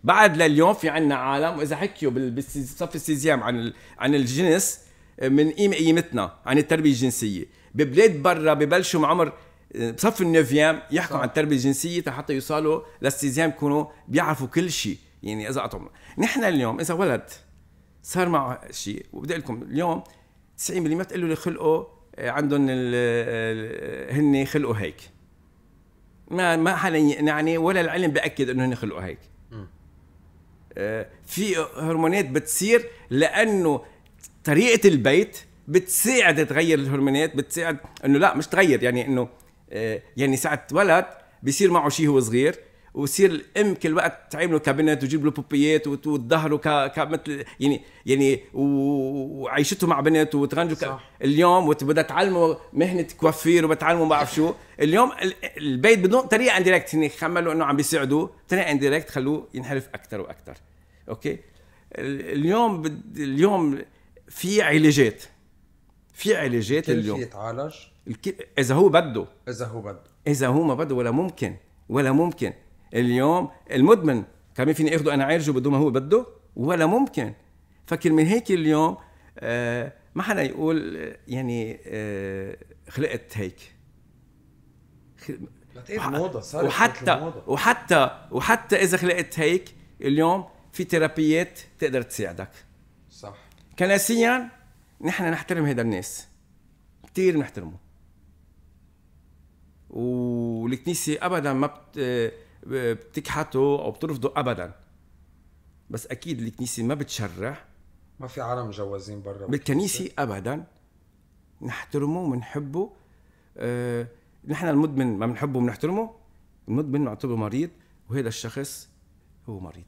بعد لليوم في عنا عالم واذا حكيوا بالصف السيزيام عن عن الجنس آه، من قيمه قيمتنا عن التربيه الجنسيه ببلاد برا ببلشوا مع عمر آه، بصف النوفيام يحكوا صح. عن التربيه الجنسيه حتى يوصلوا للسيزيام يكونوا بيعرفوا كل شيء يعني اذا اعطوا نحن اليوم اذا ولد صار معه شيء وبدي اقول لكم اليوم 90% ما بتقول له خلقه عندهم آه، هن خلقوا هيك ما ما حدا يقنعني ولا العلم بأكد انه هن خلقوا هيك آه، في هرمونات بتصير لانه طريقه البيت بتساعد تغير الهرمونات بتساعد انه لا مش تغير يعني انه آه، يعني ساعه ولد بيصير معه شيء هو صغير وصير الام كل وقت تعملوا كابينت وتجيب له بوبيات وتظهروا ك... كمثل يعني يعني وعيشته مع بنات وتغنجوا ك... اليوم وبدها تعلموا مهنه كوافير وبتعلموا ما بعرف شو اليوم البيت بدون طريقه انديركت هن خملوا انه عم بيساعدوه طريقه انديركت خلوه ينحرف اكثر واكثر اوكي اليوم بد... اليوم في علاجات في علاجات اليوم كيف يتعالج اذا هو بده اذا هو بده اذا هو ما بده ولا ممكن ولا ممكن اليوم المدمن كان فيني اخده انا عالجه بدون ما هو بده ولا ممكن فكر من هيك اليوم آه، ما حدا يقول آه، يعني آه، خلقت هيك موضة صارت وحتى موضة. وحتى وحتى اذا خلقت هيك اليوم في ثيرابيات تقدر تساعدك صح كلاسيا نحن نحترم هذا الناس كثير بنحترمه والكنيسه ابدا ما بت... بتكحته او بترفضه ابدا بس اكيد الكنيسه ما بتشرع ما في عالم مجوزين برا بالكنيسه ابدا نحترمه ونحبه أه نحن المدمن ما بنحبه ونحترمه المدمن نعتبره مريض وهذا الشخص هو مريض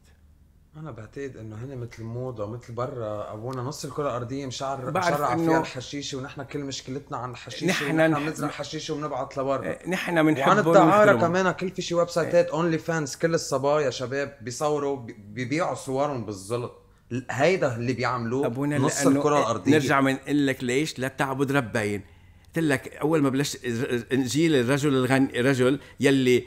انا بعتقد انه هن مثل موضه مثل برا ابونا نص الكره الارضيه مشعر مشرع فيها الحشيشه ونحن كل مشكلتنا عن الحشيشه نحن نحن بنزرع حشيشه وبنبعت لبرا إيه، نحن بنحب وعن الدعاره كمان كل في شي ويب سايتات اونلي فانز كل الصبايا شباب بيصوروا بيبيعوا صورهم بالزلط هيدا اللي بيعملوه ابونا نص الكره إيه، الارضيه نرجع بنقول لك ليش لا تعبد ربين قلت لك اول ما بلشت انجيل الرجل الغني الرجل يلي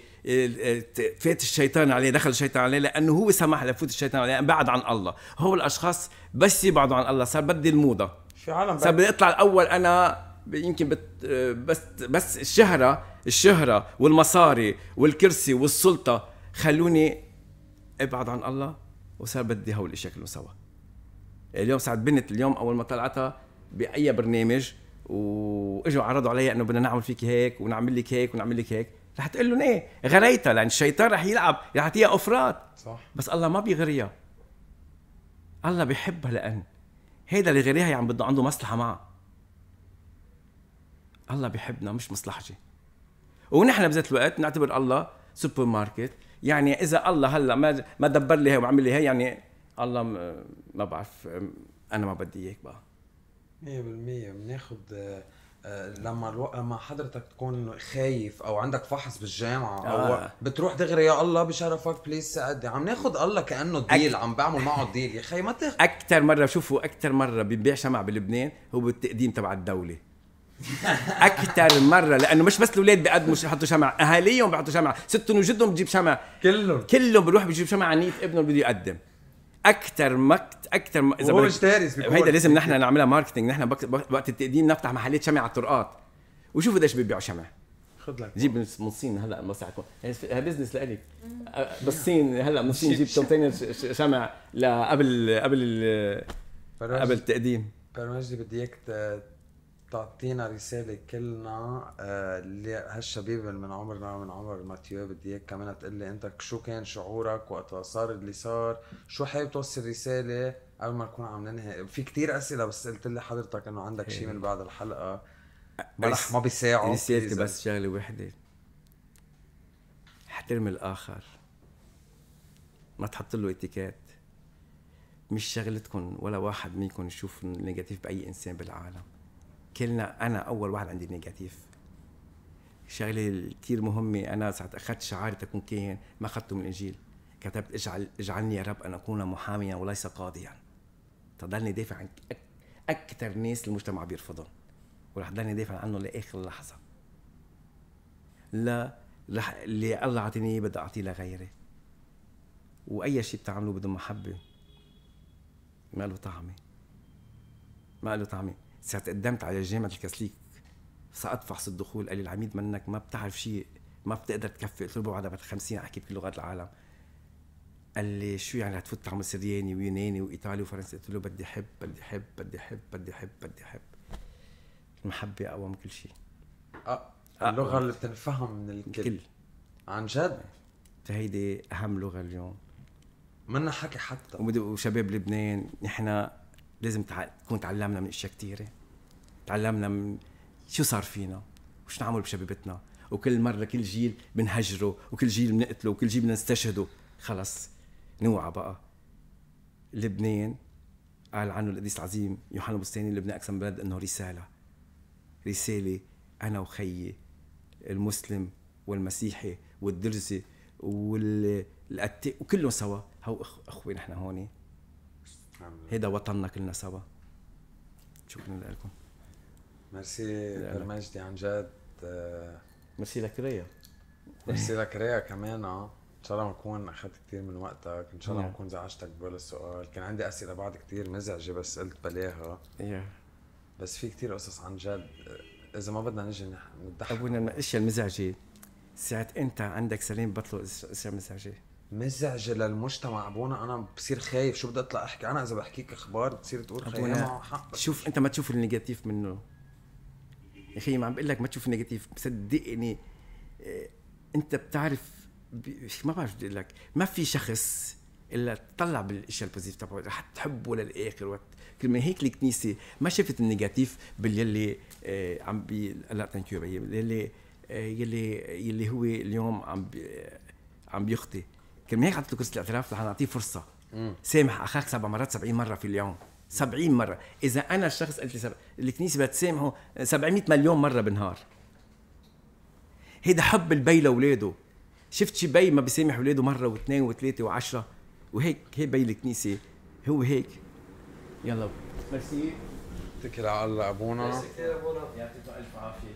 فات الشيطان عليه دخل الشيطان عليه لانه هو سمح لفوت الشيطان عليه بعد عن الله هو الاشخاص بس يبعدوا عن الله صار بدي الموضه في عالم صار بدي اطلع الاول انا يمكن بت بس بس الشهره الشهره والمصاري والكرسي والسلطه خلوني ابعد عن الله وصار بدي هول شكله سوا اليوم سعد بنت اليوم اول ما طلعتها باي برنامج واجوا عرضوا علي انه بدنا نعمل فيك هيك ونعمل لك هيك ونعمل لك هيك رح تقول لهم ايه غريتها لان الشيطان رح يلعب يعطيها افراط صح بس الله ما بيغريها الله بيحبها لان هيدا اللي غريها يعني بده عنده مصلحه معها الله بيحبنا مش مصلحتي ونحن بذات الوقت نعتبر الله سوبر ماركت يعني اذا الله هلا ما ما دبر لي هي وعمل لي هي يعني الله ما بعرف انا ما بدي اياك بقى 100% بناخذ آه، لما الو... لما حضرتك تكون خايف او عندك فحص بالجامعه آه. او بتروح دغري يا الله بشرفك بليز ساعدني عم ناخد الله كانه ديل أك... عم بعمل معه ديل يا خي ما تاخذ اكثر مره شوفوا اكثر مره بيبيع شمع بلبنان هو بالتقديم تبع الدوله اكثر مره لانه مش بس الاولاد بيقدموا يحطوا شمع اهاليهم بيحطوا شمع ستهم وجدهم بتجيب شمع كلهم كلهم بيروح بجيب شمع عنيف ابنه بده يقدم اكثر مكت اكثر م... اذا هو هيدا لازم نحن نعملها ماركتينج نحن بك... وقت التقديم نفتح محلات شمع على الطرقات وشوف قديش بيبيعوا شمع خذ لك جيب من الصين هلا بس هي بزنس لإلي بالصين هلا من الصين جيب كونتينر شمع لقبل قبل قبل التقديم برمجي بدي اياك تعطينا رساله كلنا آه، اللي هالشباب اللي من عمرنا من عمر ماتيو بدي اياك كمان تقول لي انت شو كان شعورك وقت صار اللي صار شو حابب توصل رساله قبل ما نكون عم ننهي في كتير اسئله بس قلت لي حضرتك انه عندك شيء إيه. من بعد الحلقه بلح ما بيساعد نسيت بس شغله وحده احترم الاخر ما تحط له اتيكيت مش شغلتكم ولا واحد منكم يشوف النيجاتيف باي انسان بالعالم كلنا انا اول واحد عندي نيجاتيف شغله كثير مهمه انا ساعه اخذت شعاري تكون كاهن ما اخذته من الانجيل كتبت اجعل اجعلني يا رب ان اكون محاميا وليس قاضيا تضلني دافع عن اكثر ناس المجتمع بيرفضهم ورح ضلني دافع عنه لاخر لحظه لا رح اللي الله اعطيني اياه بدي اعطيه لغيري واي شيء بتعمله بده محبه ما له طعمه ما له طعمه ساعة قدمت على جامعة الكاثليك سقط فحص الدخول قال لي العميد منك ما بتعرف شيء ما بتقدر تكفي قلت له بعد 50 احكي بكل لغات العالم قال لي شو يعني هتفوت تعمل سرياني ويوناني وايطالي وفرنسي قلت له بدي احب بدي احب بدي احب بدي احب بدي احب المحبه اقوى من كل شيء اه, آه. اللغه اللي بتنفهم من الكل, الكل. عن جد فهيدي إيه. اهم لغه اليوم منا حكي حتى وشباب لبنان نحن لازم تكون تعلمنا من اشياء كثيره تعلمنا من شو صار فينا وش نعمل بشبيبتنا وكل مره كل جيل بنهجره وكل جيل بنقتله وكل جيل بنستشهده خلص نوعى بقى لبنان قال عنه القديس العظيم يوحنا البستاني لبنان اقسم بلد انه رساله رساله انا وخيي المسلم والمسيحي والدرزي والقتي وكلهم سوا هو اخوه نحن هون هيدا وطننا كلنا سوا شكرا لكم ميرسي برمجتي عن جد ميرسي لك ريا ميرسي لك ريا كمان اه ان شاء الله ما اكون اخذت كثير من وقتك ان شاء الله ما اكون زعجتك بولا السؤال كان عندي اسئله بعد كثير مزعجه بس قلت بلاها بس في كثير قصص عن جد اذا ما بدنا نجي نضحك ابونا الاشياء المزعجه ساعة انت عندك سليم بطلوا اشياء مزعجه مزعجه للمجتمع ابونا انا بصير خايف شو بدي اطلع احكي انا اذا بحكيك اخبار بتصير تقول خيي حق شوف انت ما تشوف النيجاتيف منه يا اخي ما عم بقول لك ما تشوف النيجاتيف صدقني آه، انت بتعرف ما بعرف بدي اقول لك ما في شخص الا تطلع بالاشياء البوزيتيف تبعه رح تحبه للاخر وقت من هيك الكنيسه ما شافت النيجاتيف باللي آه، عم بي لا ثانك يو يلي آه، يلي يلي هو اليوم عم بي عم بيخطي كان هيك عطيته كرسي الاعتراف رح نعطيه فرصه سامح اخاك سبع مرات 70 مره في اليوم 70 مره اذا انا الشخص قلت لي سب... الكنيسه بدها تسامحه 700 مليون مره بالنهار هيدا حب البي لاولاده شفت شي بي ما بيسامح اولاده مره واثنين وثلاثه وعشرة وهيك هي بي الكنيسه هو هيك يلا ميرسي تكل على الله ابونا ميرسي كثير ابونا يعطيكم الف عافيه